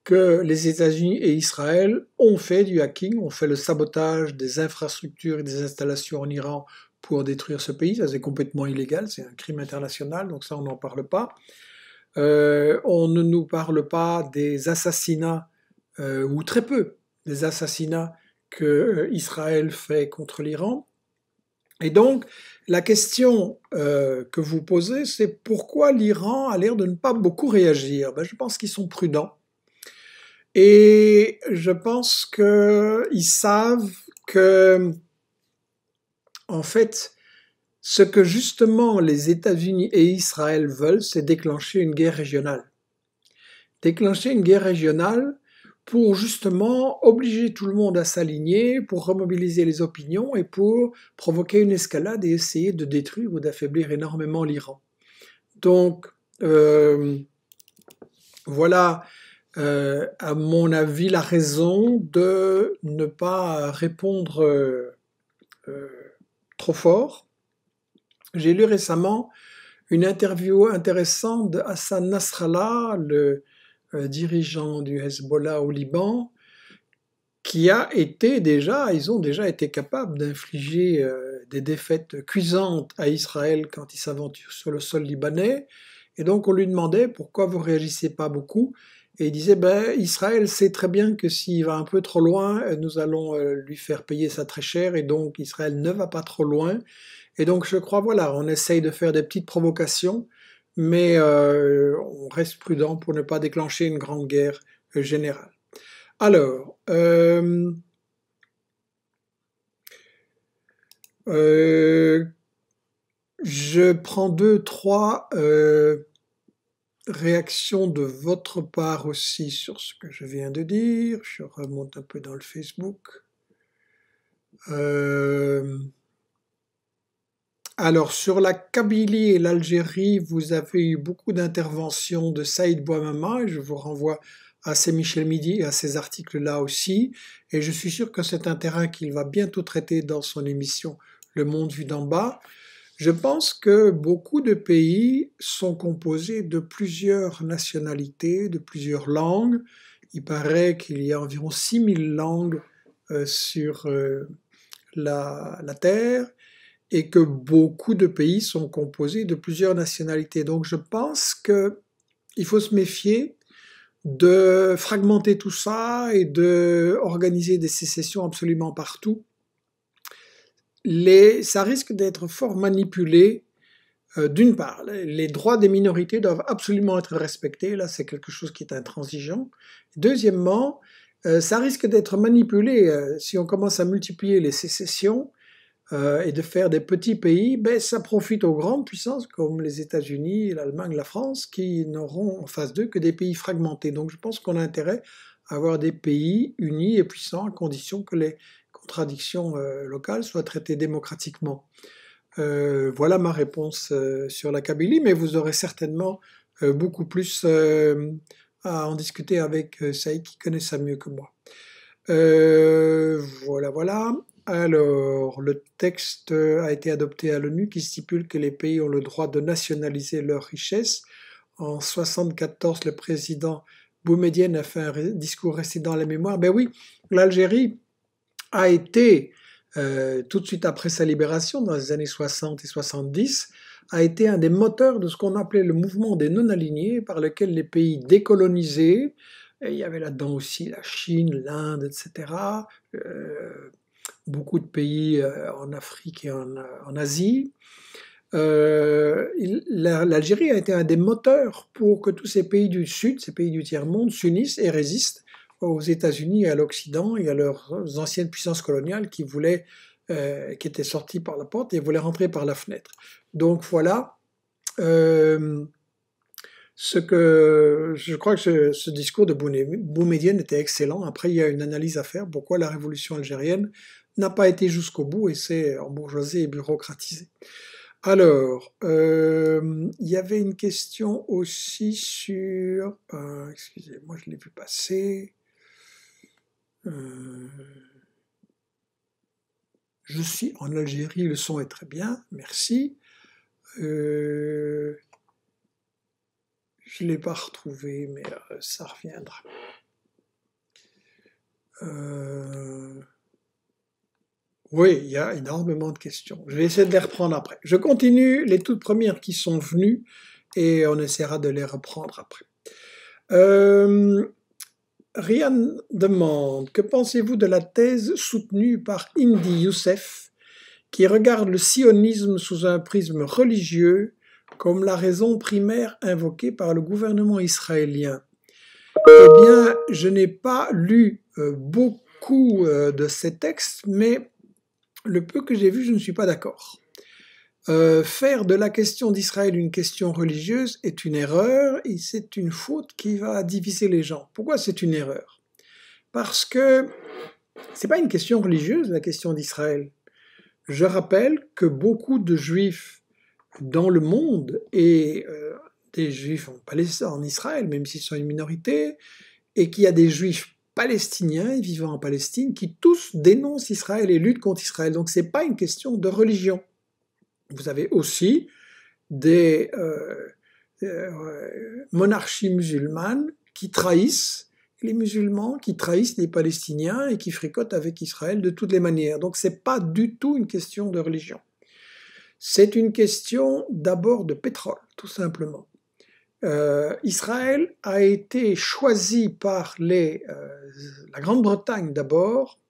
S1: que les États-Unis et Israël ont fait du hacking, ont fait le sabotage des infrastructures et des installations en Iran pour détruire ce pays. Ça, c'est complètement illégal, c'est un crime international, donc ça, on n'en parle pas. Euh, on ne nous parle pas des assassinats, euh, ou très peu, des assassinats que euh, Israël fait contre l'Iran. Et donc, la question que vous posez, c'est pourquoi l'Iran a l'air de ne pas beaucoup réagir ben, Je pense qu'ils sont prudents. Et je pense qu'ils savent que, en fait, ce que justement les États-Unis et Israël veulent, c'est déclencher une guerre régionale. Déclencher une guerre régionale pour justement obliger tout le monde à s'aligner, pour remobiliser les opinions et pour provoquer une escalade et essayer de détruire ou d'affaiblir énormément l'Iran. Donc, euh, voilà euh, à mon avis, la raison de ne pas répondre euh, euh, trop fort. J'ai lu récemment une interview intéressante de Hassan Nasrallah, le dirigeant du Hezbollah au Liban, qui a été déjà, ils ont déjà été capables d'infliger des défaites cuisantes à Israël quand ils s'aventurent sur le sol libanais. Et donc on lui demandait pourquoi vous réagissez pas beaucoup. Et il disait, ben, Israël sait très bien que s'il va un peu trop loin, euh, nous allons euh, lui faire payer ça très cher, et donc Israël ne va pas trop loin. Et donc je crois, voilà, on essaye de faire des petites provocations, mais euh, on reste prudent pour ne pas déclencher une grande guerre générale. Alors, je prends deux, trois réaction de votre part aussi sur ce que je viens de dire. Je remonte un peu dans le Facebook. Euh, alors, sur la Kabylie et l'Algérie, vous avez eu beaucoup d'interventions de Saïd Bouamama, et je vous renvoie à ces Michel Midi et à ces articles-là aussi. Et je suis sûr que c'est un terrain qu'il va bientôt traiter dans son émission Le Monde vu d'en bas. Je pense que beaucoup de pays sont composés de plusieurs nationalités, de plusieurs langues. Il paraît qu'il y a environ 6000 langues euh, sur euh, la, Terre et que beaucoup de pays sont composés de plusieurs nationalités. Donc je pense qu'il faut se méfier de fragmenter tout ça et d'organiser des sécessions absolument partout les, ça risque d'être fort manipulé. Euh, d'une part, les droits des minorités doivent absolument être respectés, là c'est quelque chose qui est intransigeant. Deuxièmement, euh, ça risque d'être manipulé euh, si on commence à multiplier les sécessions et de faire des petits pays, ben, ça profite aux grandes puissances comme les États-Unis, l'Allemagne, la France, qui n'auront en face d'eux que des pays fragmentés. Donc je pense qu'on a intérêt à avoir des pays unis et puissants à condition que les contradictions euh, locales soient traitées démocratiquement. Euh, voilà ma réponse euh, sur la Kabylie, mais vous aurez certainement beaucoup plus à en discuter avec Saïd qui connaît ça mieux que moi. voilà, voilà. Alors, le texte a été adopté à l'ONU qui stipule que les pays ont le droit de nationaliser leurs richesses. En 1974, le président Boumedienne a fait un discours resté dans la mémoire. Ben oui, l'Algérie a été, euh, tout de suite après sa libération, dans les années 60 et 70, a été un des moteurs de ce qu'on appelait le mouvement des non-alignés, par lequel les pays décolonisés, et il y avait là-dedans aussi la Chine, l'Inde, etc., euh, beaucoup de pays euh, en Afrique et en, Asie, l'Algérie a été un des moteurs pour que tous ces pays du Sud, ces pays du tiers-monde, s'unissent et résistent aux États-Unis et à l'Occident et à leurs anciennes puissances coloniales qui voulaient, euh, qui étaient sorties par la porte et voulaient rentrer par la fenêtre. Donc voilà euh, ce que je crois que ce, discours de Boumedienne était excellent. Après, il y a une analyse à faire pourquoi la révolution algérienne n'a pas été jusqu'au bout et s'est embourgeoisée et bureaucratisée. Alors, euh, il y avait une question aussi sur. Excusez-moi, je l'ai vu passer. Euh, je suis en Algérie, le son est très bien, merci. Euh, je ne l'ai pas retrouvé, mais euh, ça reviendra. oui, il y a énormément de questions. Je vais essayer de les reprendre après. Je continue les toutes premières qui sont venues et on essaiera de les reprendre après. Euh, Rian demande Que pensez-vous de la thèse soutenue par Indy Youssef qui regarde le sionisme sous un prisme religieux comme la raison primaire invoquée par le gouvernement israélien Eh bien, je n'ai pas lu euh, beaucoup euh, de ces textes, mais le peu que j'ai vu, je ne suis pas d'accord. Euh, faire de la question d'Israël une question religieuse est une erreur et c'est une faute qui va diviser les gens. Pourquoi c'est une erreur Parce que ce n'est pas une question religieuse la question d'Israël. Je rappelle que beaucoup de juifs dans le monde et euh, des juifs en, Palestine, en Israël, même s'ils sont une minorité, et qu'il y a des juifs palestiniens vivant en Palestine qui tous dénoncent Israël et luttent contre Israël. Donc ce n'est pas une question de religion. Vous avez aussi des euh, euh, monarchies musulmanes qui trahissent les musulmans, qui trahissent les Palestiniens et qui fricotent avec Israël de toutes les manières. Donc ce n'est pas du tout une question de religion. C'est une question d'abord de pétrole, tout simplement. Euh, Israël a été choisi par les, la Grande-Bretagne d'abord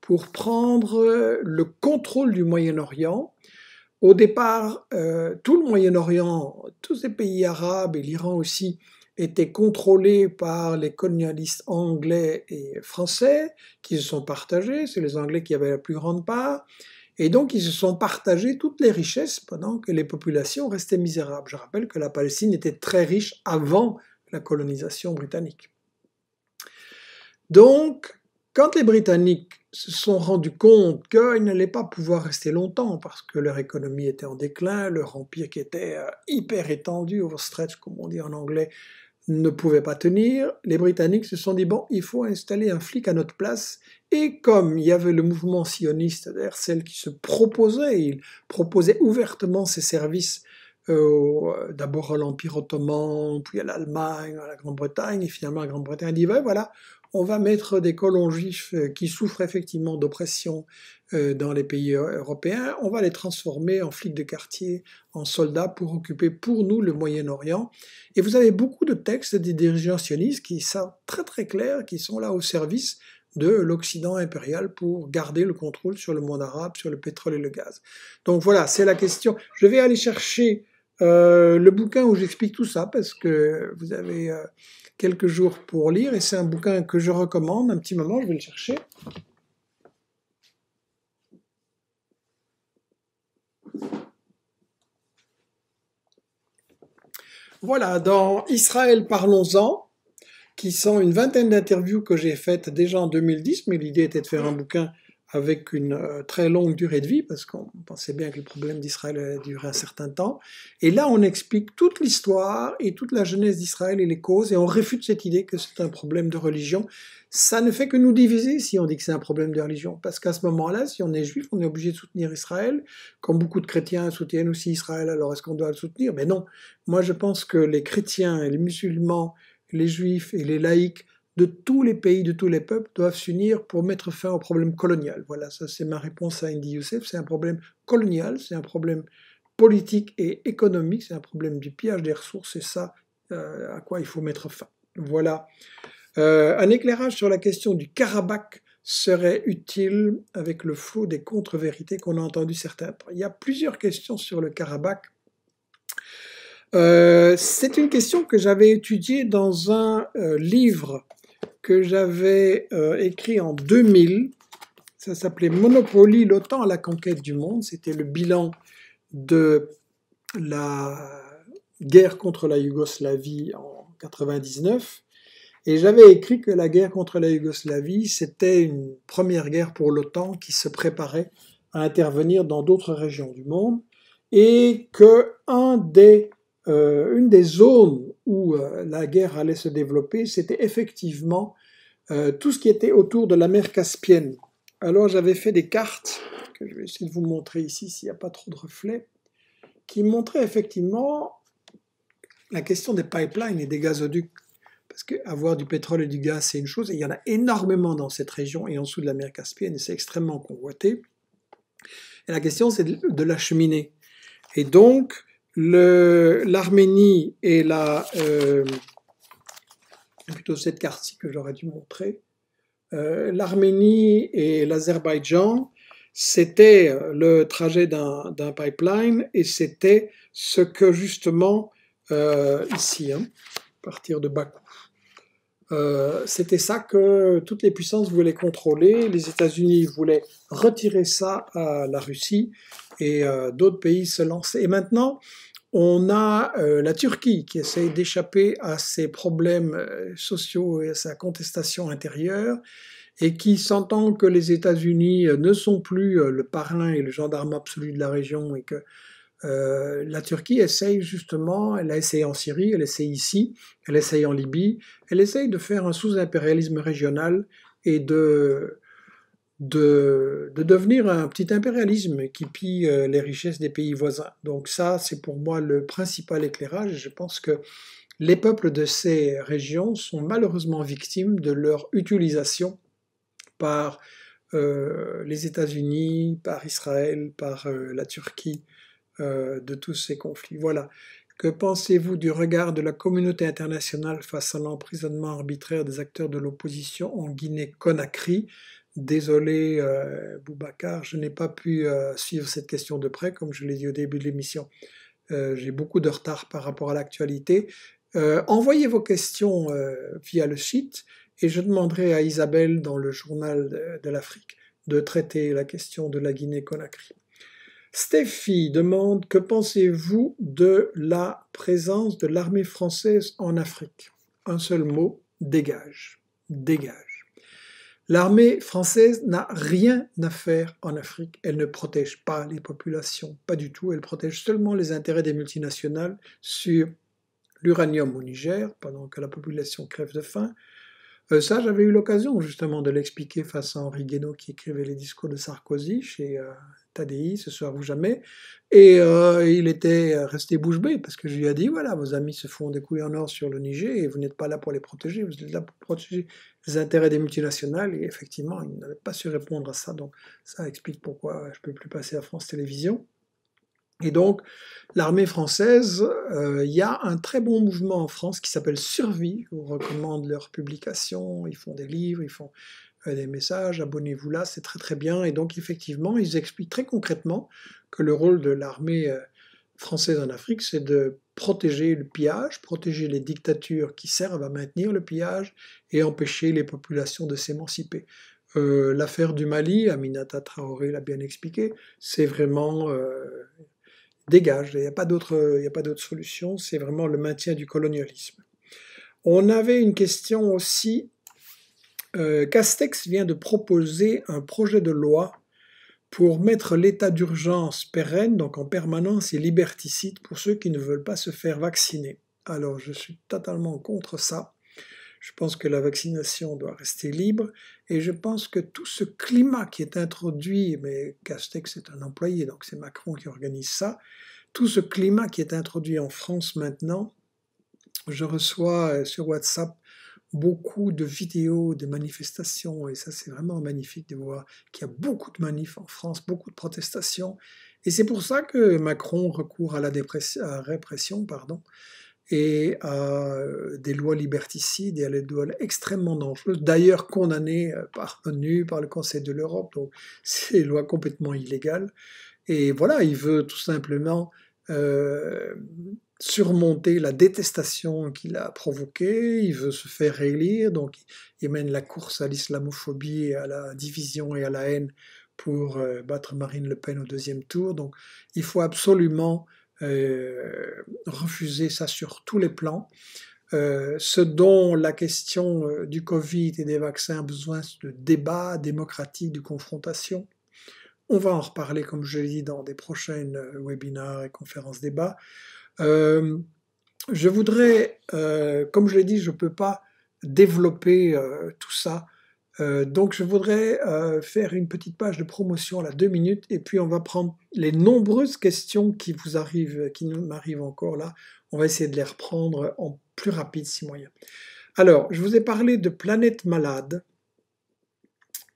S1: pour prendre le contrôle du Moyen-Orient au départ, euh, tout le Moyen-Orient, tous ces pays arabes et l'Iran aussi étaient contrôlés par les colonialistes anglais et français qui se sont partagés. C'est les Anglais qui avaient la plus grande part. Et donc, ils se sont partagés toutes les richesses pendant que les populations restaient misérables. Je rappelle que la Palestine était très riche avant la colonisation britannique. Donc, quand les Britanniques se sont rendus compte qu'ils n'allaient pas pouvoir rester longtemps parce que leur économie était en déclin, leur empire qui était euh, hyper étendu, overstretch comme on dit en anglais, ne pouvait pas tenir. Les Britanniques se sont dit, bon, il faut installer un flic à notre place. Et comme il y avait le mouvement sioniste, c'est-à-dire celle qui se proposait, il proposait ouvertement ses services euh, euh, d'abord à l'Empire ottoman, puis à l'Allemagne, à la Grande-Bretagne, et finalement la Grande-Bretagne dit, voilà, on va mettre des colons juifs euh, qui souffrent effectivement d'oppression euh, dans les pays euh, européens, on va les transformer en flics de quartier, en soldats pour occuper pour nous le Moyen-Orient. Et vous avez beaucoup de textes des dirigeants sionistes qui sont très très clairs, qui sont là au service de l'Occident impérial pour garder le contrôle sur le monde arabe, sur le pétrole et le gaz. Donc voilà, c'est la question. Je vais aller chercher le bouquin où j'explique tout ça parce que vous avez quelques jours pour lire et c'est un bouquin que je recommande. Un petit moment, je vais le chercher. Voilà, dans Israël parlons-en, qui sont une vingtaine d'interviews que j'ai faites déjà en 2010, mais l'idée était de faire un bouquin avec une euh, très longue durée de vie, parce qu'on pensait bien que le problème d'Israël allait durer un certain temps. Et là, on explique toute l'histoire et toute la jeunesse d'Israël et les causes, et on réfute cette idée que c'est un problème de religion. Ça ne fait que nous diviser si on dit que c'est un problème de religion, parce qu'à ce moment-là, si on est juif, on est obligé de soutenir Israël, comme beaucoup de chrétiens soutiennent aussi Israël, alors est-ce qu'on doit le soutenir Mais non, moi je pense que les chrétiens et les musulmans, les juifs et les laïcs de tous les pays, de tous les peuples, doivent s'unir pour mettre fin au problème colonial. Voilà, ça c'est ma réponse à Indy Youssef. C'est un problème colonial, c'est un problème politique et économique, c'est un problème du pillage des ressources, c'est ça euh, à quoi il faut mettre fin. Voilà. Euh, un éclairage sur la question du Karabakh serait utile avec le flot des contre-vérités qu'on a entendu certains. Il y a plusieurs questions sur le Karabakh. Euh, c'est une question que j'avais étudiée dans un livre que j'avais euh, écrit en 2000. Ça s'appelait Monopoly, l'OTAN à la conquête du monde. C'était le bilan de la guerre contre la Yougoslavie en 99. Et j'avais écrit que la guerre contre la Yougoslavie, c'était une première guerre pour l'OTAN qui se préparait à intervenir dans d'autres régions du monde et que un des euh, une des zones où euh, la guerre allait se développer, c'était effectivement euh, tout ce qui était autour de la mer Caspienne. Alors j'avais fait des cartes, que je vais essayer de vous montrer ici s'il n'y a pas trop de reflets, qui montraient effectivement la question des pipelines et des gazoducs. Parce qu'avoir du pétrole et du gaz, c'est une chose, et il y en a énormément dans cette région et en dessous de la mer Caspienne, et c'est extrêmement convoité. Et la question, c'est de, l'acheminer. Et donc, l'Arménie et la... Euh, plutôt cette carte que j'aurais dû montrer. Euh, L'Arménie et l'Azerbaïdjan, c'était le trajet d'un pipeline et c'était ce que justement, euh, ici, hein, à partir de Bakou, c'était ça que toutes les puissances voulaient contrôler. Les États-Unis voulaient retirer ça à la Russie et d'autres pays se lançaient. Et maintenant, on a euh, la Turquie qui essaye d'échapper à ses problèmes euh, sociaux et à sa contestation intérieure et qui s'entend que les États-Unis euh, ne sont plus le parrain et le gendarme absolu de la région et que la Turquie essaye justement, elle a essayé en Syrie, elle essaye ici, elle essaye en Libye, elle essaye de faire un sous-impérialisme régional et de de, devenir un petit impérialisme qui pille euh, les richesses des pays voisins. Donc ça, c'est pour moi le principal éclairage. Je pense que les peuples de ces régions sont malheureusement victimes de leur utilisation par euh, les États-Unis, par Israël, par euh, la Turquie, de tous ces conflits. Voilà. Que pensez-vous du regard de la communauté internationale face à l'emprisonnement arbitraire des acteurs de l'opposition en Guinée-Conakry Désolé, euh, Boubacar, je n'ai pas pu euh, suivre cette question de près, comme je l'ai dit au début de l'émission. Euh, j'ai beaucoup de retard par rapport à l'actualité. envoyez vos questions via le site et je demanderai à Isabelle dans le journal de, l'Afrique de traiter la question de la Guinée-Conakry. Stéphie demande Que pensez-vous de la présence de l'armée française en Afrique Un seul mot dégage. Dégage. L'armée française n'a rien à faire en Afrique. Elle ne protège pas les populations, pas du tout. Elle protège seulement les intérêts des multinationales sur l'uranium au Niger, pendant que la population crève de faim. Euh, ça, j'avais eu l'occasion justement de l'expliquer face à Henri Guénaud qui écrivait les discours de Sarkozy chez euh, Tadei, ce soir ou jamais. Et euh, il était resté bouche bée parce que je lui ai dit voilà, vos amis se font des couilles en or sur le Niger et vous n'êtes pas là pour les protéger, vous êtes là pour protéger les intérêts des multinationales, et effectivement, ils n'avaient pas su répondre à ça, donc ça explique pourquoi je ne peux plus passer à France Télévisions. Et donc, l'armée française, il euh, y a un très bon mouvement en France qui s'appelle Survie. Je vous recommande leur publication, Ils font des livres, ils font euh, des messages. Abonnez-vous là, c'est très très bien. Et donc, effectivement, ils expliquent très concrètement que le rôle de l'armée euh, français en Afrique, c'est de protéger le pillage, protéger les dictatures qui servent à maintenir le pillage et empêcher les populations de s'émanciper. Euh, l'affaire du Mali, Aminata Traoré l'a bien expliqué, c'est vraiment euh, dégage, il n'y a pas d'autre solution, c'est vraiment le maintien du colonialisme. On avait une question aussi, euh, Castex vient de proposer un projet de loi pour mettre l'état d'urgence pérenne, donc en permanence, et liberticide pour ceux qui ne veulent pas se faire vacciner. Alors je suis totalement contre ça. Je pense que la vaccination doit rester libre et je pense que tout ce climat qui est introduit, mais Castex est un employé, donc c'est Macron qui organise ça, tout ce climat qui est introduit en France maintenant, je reçois euh, sur WhatsApp beaucoup de vidéos, de manifestations, et ça c'est vraiment magnifique de voir qu'il y a beaucoup de manifs en France, beaucoup de protestations, et c'est pour ça que Macron recourt à la répression pardon, et à euh, des lois liberticides et à des lois extrêmement dangereuses, d'ailleurs condamnées euh, par l'ONU, par le Conseil de l'Europe, donc *laughs* c'est des lois complètement illégales, et voilà, il veut tout simplement... Euh, surmonter la détestation qu'il a provoquée, il veut se faire réélire, donc il mène la course à l'islamophobie, à la division et à la haine pour euh, battre Marine Le Pen au deuxième tour. Donc il faut absolument euh, refuser ça sur tous les plans. Euh, ce dont la question du Covid et des vaccins a besoin c'est de débat démocratique, de confrontation. On va en reparler, comme je l'ai dit, dans des prochaines webinars et conférences débats. Euh, je voudrais, euh, comme je l'ai dit, je ne peux pas développer euh, tout ça. donc je voudrais faire une petite page de promotion, à la deux minutes, et puis on va prendre les nombreuses questions qui vous arrivent, qui nous encore là. On va essayer de les reprendre en plus rapide si moyen. Alors, je vous ai parlé de Planète Malade,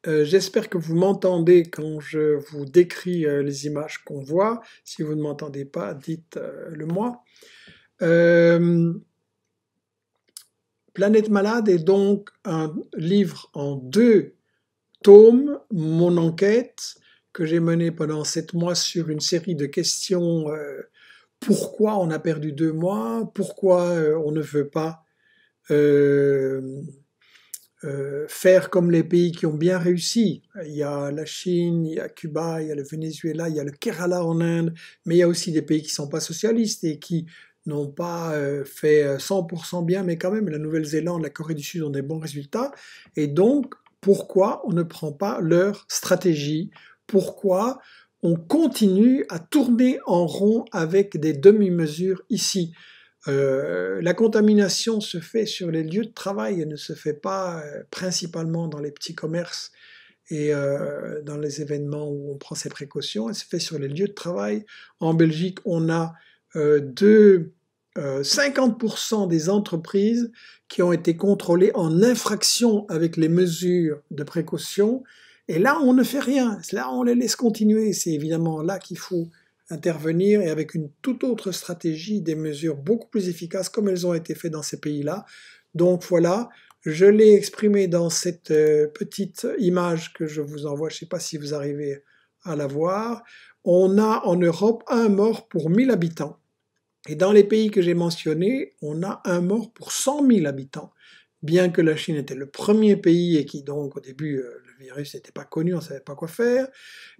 S1: euh, j'espère que vous m'entendez quand je vous décris euh, les images qu'on voit. Si vous ne m'entendez pas, dites-le euh, moi. Planète malade est donc un livre en deux tomes, mon enquête que j'ai menée pendant sept mois sur une série de questions pourquoi on a perdu deux mois, pourquoi on ne veut pas euh, faire comme les pays qui ont bien réussi. Il y a la Chine, il y a Cuba, il y a le Venezuela, il y a le Kerala en Inde, mais il y a aussi des pays qui ne sont pas socialistes et qui n'ont pas euh, fait 100% euh, bien, mais quand même, la Nouvelle-Zélande, la Corée du Sud ont des bons résultats. Et donc, pourquoi on ne prend pas leur stratégie Pourquoi on continue à tourner en rond avec des demi-mesures ici euh, la contamination se fait sur les lieux de travail et ne se fait pas euh, principalement dans les petits commerces et euh, dans les événements où on prend ses précautions. Elle se fait sur les lieux de travail. En Belgique, on a 50% des entreprises qui ont été contrôlées en infraction avec les mesures de précaution. Et là, on ne fait rien. Là, on les laisse continuer. C'est évidemment là qu'il faut intervenir et avec une toute autre stratégie, des mesures beaucoup plus efficaces comme elles ont été faites dans ces pays-là. Donc voilà, je l'ai exprimé dans cette euh, petite image que je vous envoie, je ne sais pas si vous arrivez à la voir. On a en Europe un mort pour 1000 habitants. Et dans les pays que j'ai mentionnés, on a un mort pour 100 000 habitants bien que la Chine était le premier pays et qui donc au début, euh, virus n'était pas connu, on ne savait pas quoi faire.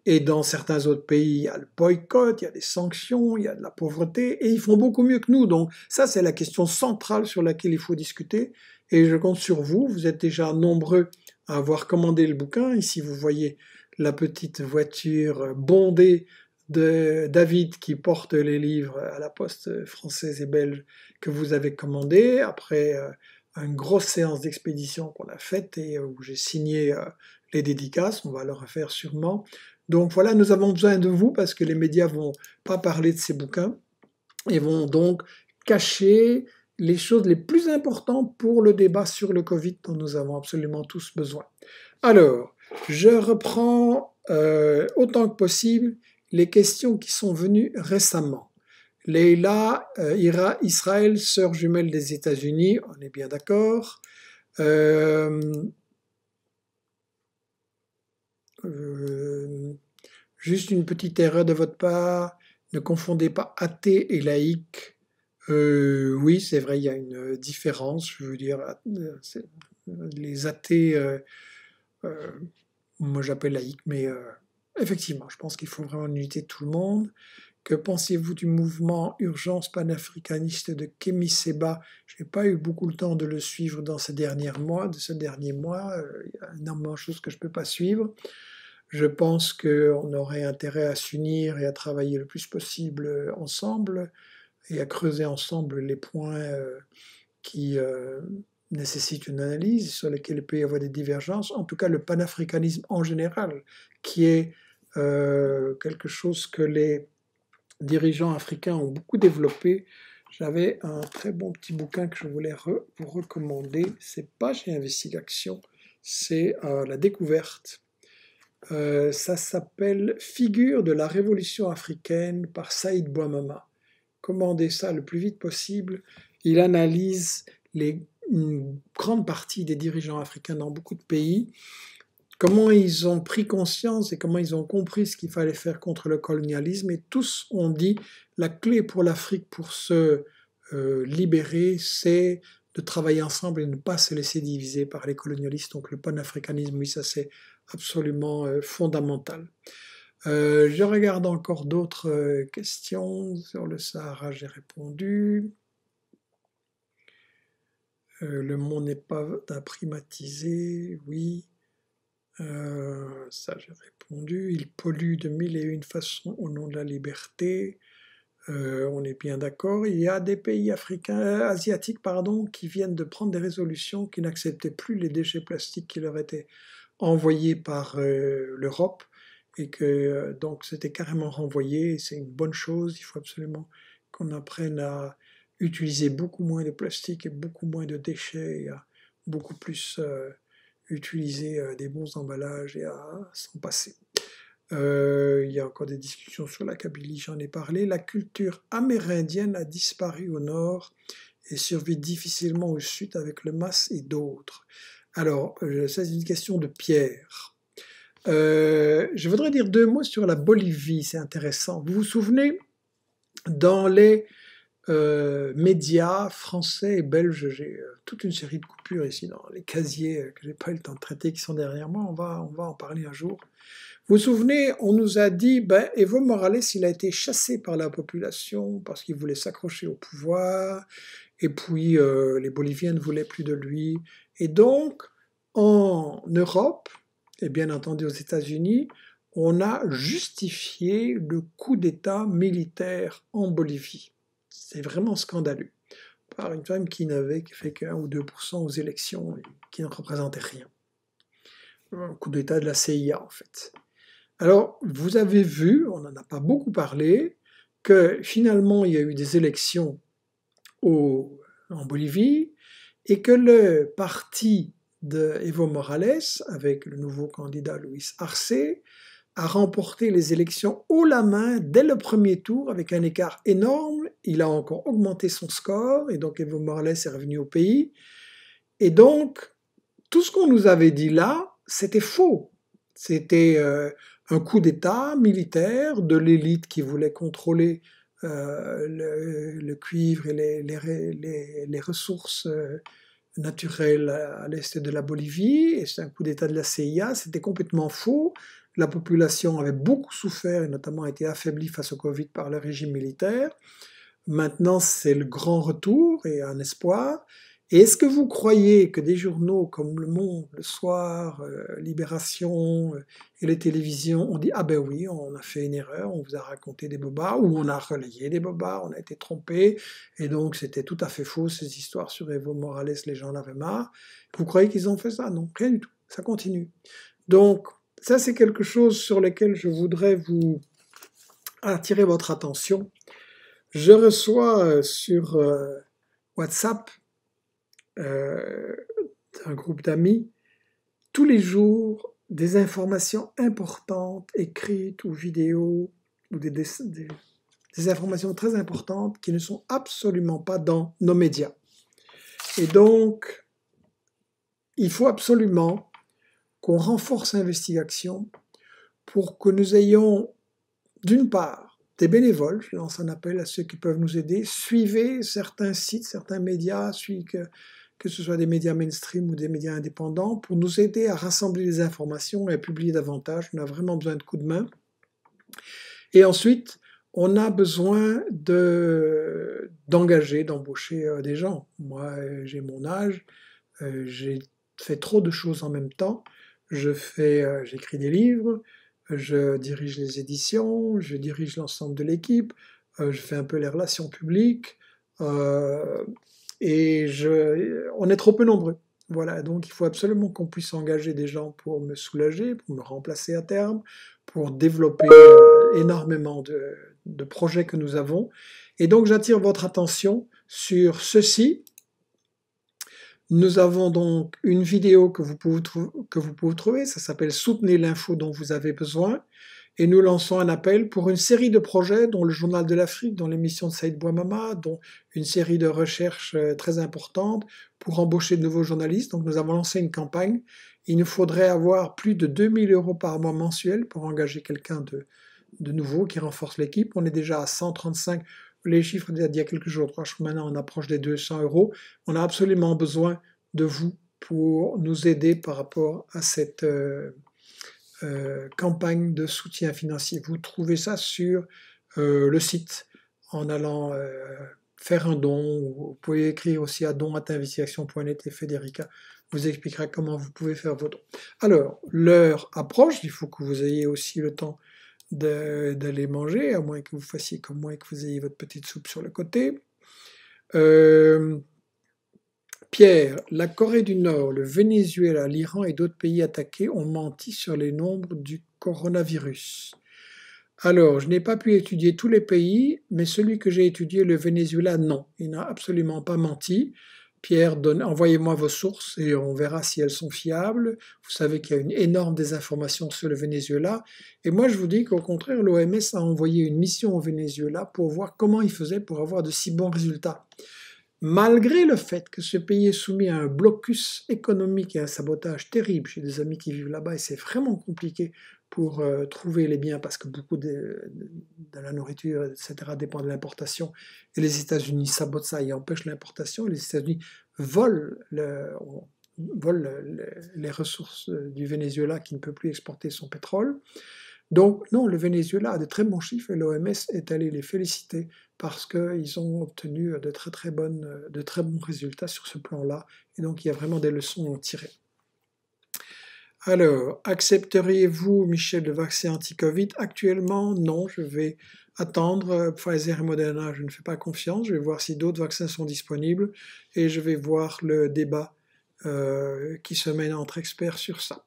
S1: Et dans certains autres pays, il y a le boycott, il y a des sanctions, il y a de la pauvreté, et ils font beaucoup mieux que nous. Donc ça, c'est la question centrale sur laquelle il faut discuter. Et je compte sur vous, vous êtes déjà nombreux à avoir commandé le bouquin. Ici, vous voyez la petite voiture bondée de David qui porte les livres à la poste française et belge que vous avez commandé, après euh, une grosse séance d'expédition qu'on a faite et euh, où j'ai signé euh, les dédicaces, on va leur faire sûrement. Donc voilà, nous avons besoin de vous parce que les médias vont pas parler de ces bouquins et vont donc cacher les choses les plus importantes pour le débat sur le Covid dont nous avons absolument tous besoin. Alors, je reprends euh, autant que possible les questions qui sont venues récemment. Leïla, euh, Ira, Israël, sœur jumelle des États-Unis, on est bien d'accord. Euh, euh, juste une petite erreur de votre part. Ne confondez pas athée et laïque. Euh, oui, c'est vrai, il y a une différence. Je veux dire, euh, les athées, moi j'appelle laïque, mais effectivement, je pense qu'il faut vraiment unité tout le monde. Que pensez-vous du mouvement Urgence panafricaniste de Kémy Seba Je n'ai pas eu beaucoup le temps de le suivre dans ces derniers mois, de ce dernier mois. Il y a énormément de choses que je ne peux pas suivre je pense qu'on aurait intérêt à s'unir et à travailler le plus possible euh, ensemble et à creuser ensemble les points euh, qui euh, nécessitent une analyse, sur lesquels il peut y avoir des divergences, en tout cas le panafricanisme en général, qui est quelque chose que les dirigeants africains ont beaucoup développé. J'avais un très bon petit bouquin que je voulais vous recommander. C'est pas investi Investigation, c'est La Découverte euh, ça s'appelle Figure de la Révolution africaine par Saïd Bouamama. Commandez ça le plus vite possible. Il analyse une grande partie des dirigeants africains dans beaucoup de pays, comment ils ont pris conscience et comment ils ont compris ce qu'il fallait faire contre le colonialisme. Et tous ont dit la clé pour l'Afrique pour se euh, libérer, c'est de travailler ensemble et ne pas se laisser diviser par les colonialistes. Donc le panafricanisme, oui, ça c'est absolument euh, fondamental euh, je regarde encore d'autres euh, questions sur le Sahara, j'ai répondu. le monde n'est pas primatisé, oui. ça, j'ai répondu. Il pollue de mille et une façons au nom de la liberté. on est bien d'accord. Il y a des pays africains, asiatiques pardon, qui viennent de prendre des résolutions qui n'acceptaient plus les déchets plastiques qui leur étaient envoyé par euh, l'Europe et que euh, donc c'était carrément renvoyé. C'est une bonne chose. Il faut absolument qu'on apprenne à utiliser beaucoup moins de plastique et beaucoup moins de déchets et à beaucoup plus euh, utiliser des bons emballages et à s'en passer. il y a encore des discussions sur la Kabylie, j'en ai parlé. La culture amérindienne a disparu au nord et survit difficilement au sud avec le Mas et d'autres. Alors, euh, c'est une question de Pierre. Euh, je voudrais dire deux mots sur la Bolivie, c'est intéressant. Vous vous souvenez, dans les euh, médias français et belges, j'ai toute une série de coupures ici dans les casiers que j'ai pas eu le temps de traiter qui sont derrière moi, on va, on va en parler un jour. Vous vous souvenez, on nous a dit, ben, Evo Morales, il a été chassé par la population parce qu'il voulait s'accrocher au pouvoir, et puis les Boliviens ne voulaient plus de lui, et donc, en Europe, et bien entendu aux États-Unis, on a justifié le coup d'État militaire en Bolivie. C'est vraiment scandaleux. Par une femme qui n'avait fait qu'un ou 2% aux élections qui ne représentait rien. Un coup d'État de la CIA, en fait. Alors, vous avez vu, on n'en a pas beaucoup parlé, que finalement, il y a eu des élections en Bolivie, et que le parti de Evo Morales, avec le nouveau candidat Luis Arce, a remporté les élections haut la main dès le premier tour avec un écart énorme. Il a encore augmenté son score et donc Evo Morales est revenu au pays. Et donc, tout ce qu'on nous avait dit là, c'était faux. C'était euh, un coup d'État militaire de l'élite qui voulait contrôler euh, le, cuivre et les, les, les ressources euh, naturelles à l'est de la Bolivie, et c'est un coup d'État de la CIA, c'était complètement faux. La population avait beaucoup souffert et notamment été affaiblie face au Covid par le régime militaire. Maintenant, c'est le grand retour et un espoir. Et est-ce que vous croyez que des journaux comme Le Monde, Le Soir, euh, Libération euh, et les télévisions ont dit Ah ben oui, on a fait une erreur, on vous a raconté des bobards, ou on a relayé des bobards, on a été trompé, et donc c'était tout à fait faux ces histoires sur Evo Morales, les gens en avaient marre. Vous croyez qu'ils ont fait ça Non, rien du tout, ça continue. Donc, ça c'est quelque chose sur lequel je voudrais vous attirer votre attention. Je reçois euh, sur WhatsApp euh, d'un groupe d'amis, tous les jours, des informations importantes, écrites ou vidéos, ou des, des, des informations très importantes qui ne sont absolument pas dans nos médias. Et donc, il faut absolument qu'on renforce l'investigation pour que nous ayons, d'une part, des bénévoles, je lance un appel à ceux qui peuvent nous aider, suivez certains sites, certains médias, suivez que ce soit des médias mainstream ou des médias indépendants, pour nous aider à rassembler les informations et à publier davantage. On a vraiment besoin de coups de main. Et ensuite, on a besoin de, d'engager, d'embaucher euh, des gens. Moi, euh, j'ai mon âge, euh, j'ai fait trop de choses en même temps. Je fais, j'écris des livres, je dirige les éditions, je dirige l'ensemble de l'équipe, je fais un peu les relations publiques. Euh, et on est trop peu nombreux. Voilà, donc il faut absolument qu'on puisse engager des gens pour me soulager, pour me remplacer à terme, pour développer euh, énormément de, de, projets que nous avons. Et donc j'attire votre attention sur ceci. Nous avons donc une vidéo que vous pouvez, que vous pouvez trouver, ça s'appelle Soutenez l'info dont vous avez besoin et nous lançons un appel pour une série de projets, dont le Journal de l'Afrique, dont l'émission de Saïd Bouamama, dont une série de recherches euh, très importantes pour embaucher de nouveaux journalistes. Donc nous avons lancé une campagne. Il nous faudrait avoir plus de 2000 euros par mois mensuel pour engager quelqu'un de, de nouveau qui renforce l'équipe. On est déjà à 135, les chiffres d'il y a quelques jours, trois jours maintenant, on approche des 200 euros. On a absolument besoin de vous pour nous aider par rapport à cette... Euh, euh, campagne de soutien financier. Vous trouvez ça sur euh, le site en allant euh, faire un don. Vous pouvez écrire aussi à don.investigaction.net et Federica vous expliquera comment vous pouvez faire vos dons. Alors, l'heure approche, il faut que vous ayez aussi le temps d'aller manger, à moins que vous fassiez comme moi et que vous ayez votre petite soupe sur le côté. Pierre, la Corée du Nord, le Venezuela, l'Iran et d'autres pays attaqués ont menti sur les nombres du coronavirus. Alors, je n'ai pas pu étudier tous les pays, mais celui que j'ai étudié, le Venezuela, non, il n'a absolument pas menti. Pierre, envoyez-moi vos sources et on verra si elles sont fiables. Vous savez qu'il y a une énorme désinformation sur le Venezuela. Et moi, je vous dis qu'au contraire, l'OMS a envoyé une mission au Venezuela pour voir comment il faisait pour avoir de si bons résultats malgré le fait que ce pays est soumis à un blocus économique et à un sabotage terrible. J'ai des amis qui vivent là-bas et c'est vraiment compliqué pour euh, trouver les biens parce que beaucoup de, la nourriture, etc., dépend de l'importation. Et les États-Unis sabotent ça et empêchent l'importation. Les États-Unis volent, les ressources du Venezuela qui ne peut plus exporter son pétrole. Donc, non, le Venezuela a de très bons chiffres et l'OMS est allé les féliciter parce qu'ils ont obtenu de très, très, bonnes, de très bons résultats sur ce plan-là. Et donc, il y a vraiment des leçons à tirer. Alors, accepteriez-vous, Michel, le vaccin anti-Covid Actuellement, non, je vais attendre. Euh, Pfizer et Moderna, je ne fais pas confiance. Je vais voir si d'autres vaccins sont disponibles et je vais voir le débat euh, qui se mène entre experts sur ça.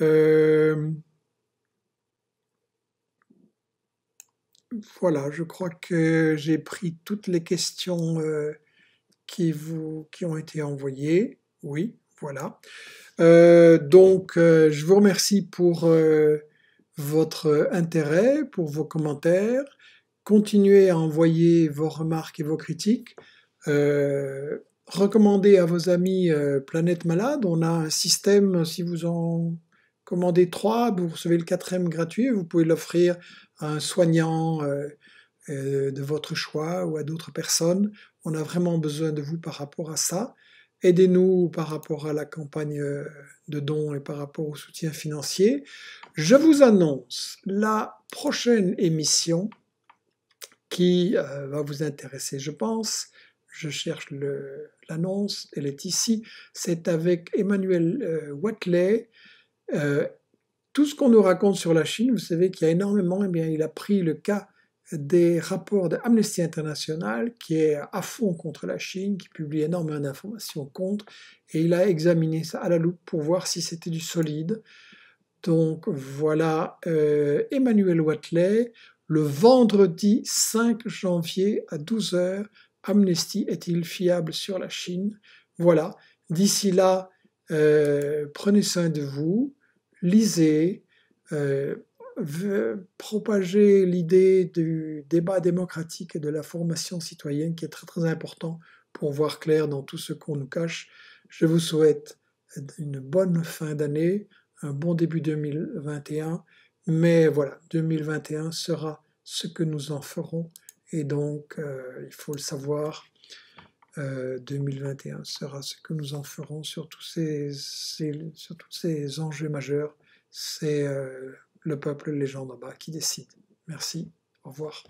S1: Euh, Voilà, je crois que j'ai pris toutes les questions euh, qui, vous, qui ont été envoyées. Oui, voilà. Euh, donc, euh, je vous remercie pour votre intérêt, pour vos commentaires. Continuez à envoyer vos remarques et vos critiques. recommandez à vos amis Planète Malade. On a un système, si vous en commandez trois, vous recevez le quatrième gratuit, vous pouvez l'offrir à un soignant euh, euh, de votre choix ou à d'autres personnes. On a vraiment besoin de vous par rapport à ça. Aidez-nous par rapport à la campagne euh, de dons et par rapport au soutien financier. Je vous annonce la prochaine émission qui va vous intéresser, je pense. Je cherche l'annonce, elle est ici. C'est avec Emmanuel Watley euh, tout ce qu'on nous raconte sur la Chine, vous savez qu'il y a énormément, eh bien, il a pris le cas des rapports d'Amnesty International qui est à fond contre la Chine, qui publie énormément d'informations contre, et il a examiné ça à la loupe pour voir si c'était du solide. Donc voilà euh, Emmanuel Watley, le vendredi 5 janvier à 12h, Amnesty est-il fiable sur la Chine Voilà, d'ici là, euh, prenez soin de vous, lisez, euh, propager l'idée du débat démocratique et de la formation citoyenne qui est très très important pour voir clair dans tout ce qu'on nous cache. Je vous souhaite une bonne fin d'année, un bon début 2021, mais voilà, 2021 sera ce que nous en ferons et donc euh, il faut le savoir, 2021 euh, sera ce que nous en ferons sur tous ces, sur tous ces enjeux majeurs. C'est euh, le peuple, les gens d'en bas qui décide. Merci, au revoir.